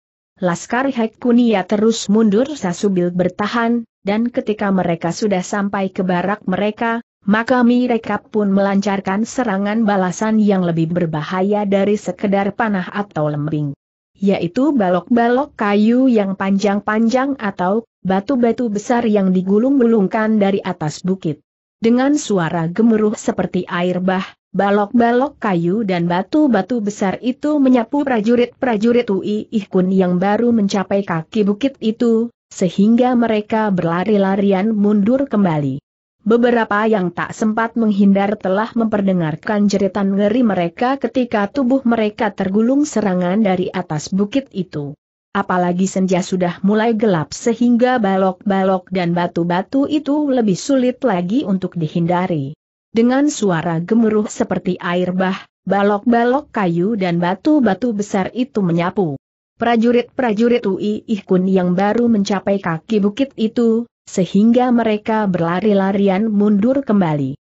Laskar Hek Kunia terus mundur Sasubil bertahan, dan ketika mereka sudah sampai ke barak mereka, maka mereka pun melancarkan serangan balasan yang lebih berbahaya dari sekedar panah atau lembing. Yaitu balok-balok kayu yang panjang-panjang atau batu-batu besar yang digulung-gulungkan dari atas bukit. Dengan suara gemuruh seperti air bah, Balok-balok kayu dan batu-batu besar itu menyapu prajurit-prajurit Ui Ikun yang baru mencapai kaki bukit itu, sehingga mereka berlari-larian mundur kembali. Beberapa yang tak sempat menghindar telah memperdengarkan jeritan ngeri mereka ketika tubuh mereka tergulung serangan dari atas bukit itu. Apalagi senja sudah mulai gelap sehingga balok-balok dan batu-batu itu lebih sulit lagi untuk dihindari. Dengan suara gemuruh seperti air bah, balok-balok kayu dan batu-batu besar itu menyapu. Prajurit-prajurit Ui Ikun yang baru mencapai kaki bukit itu, sehingga mereka berlari-larian mundur kembali.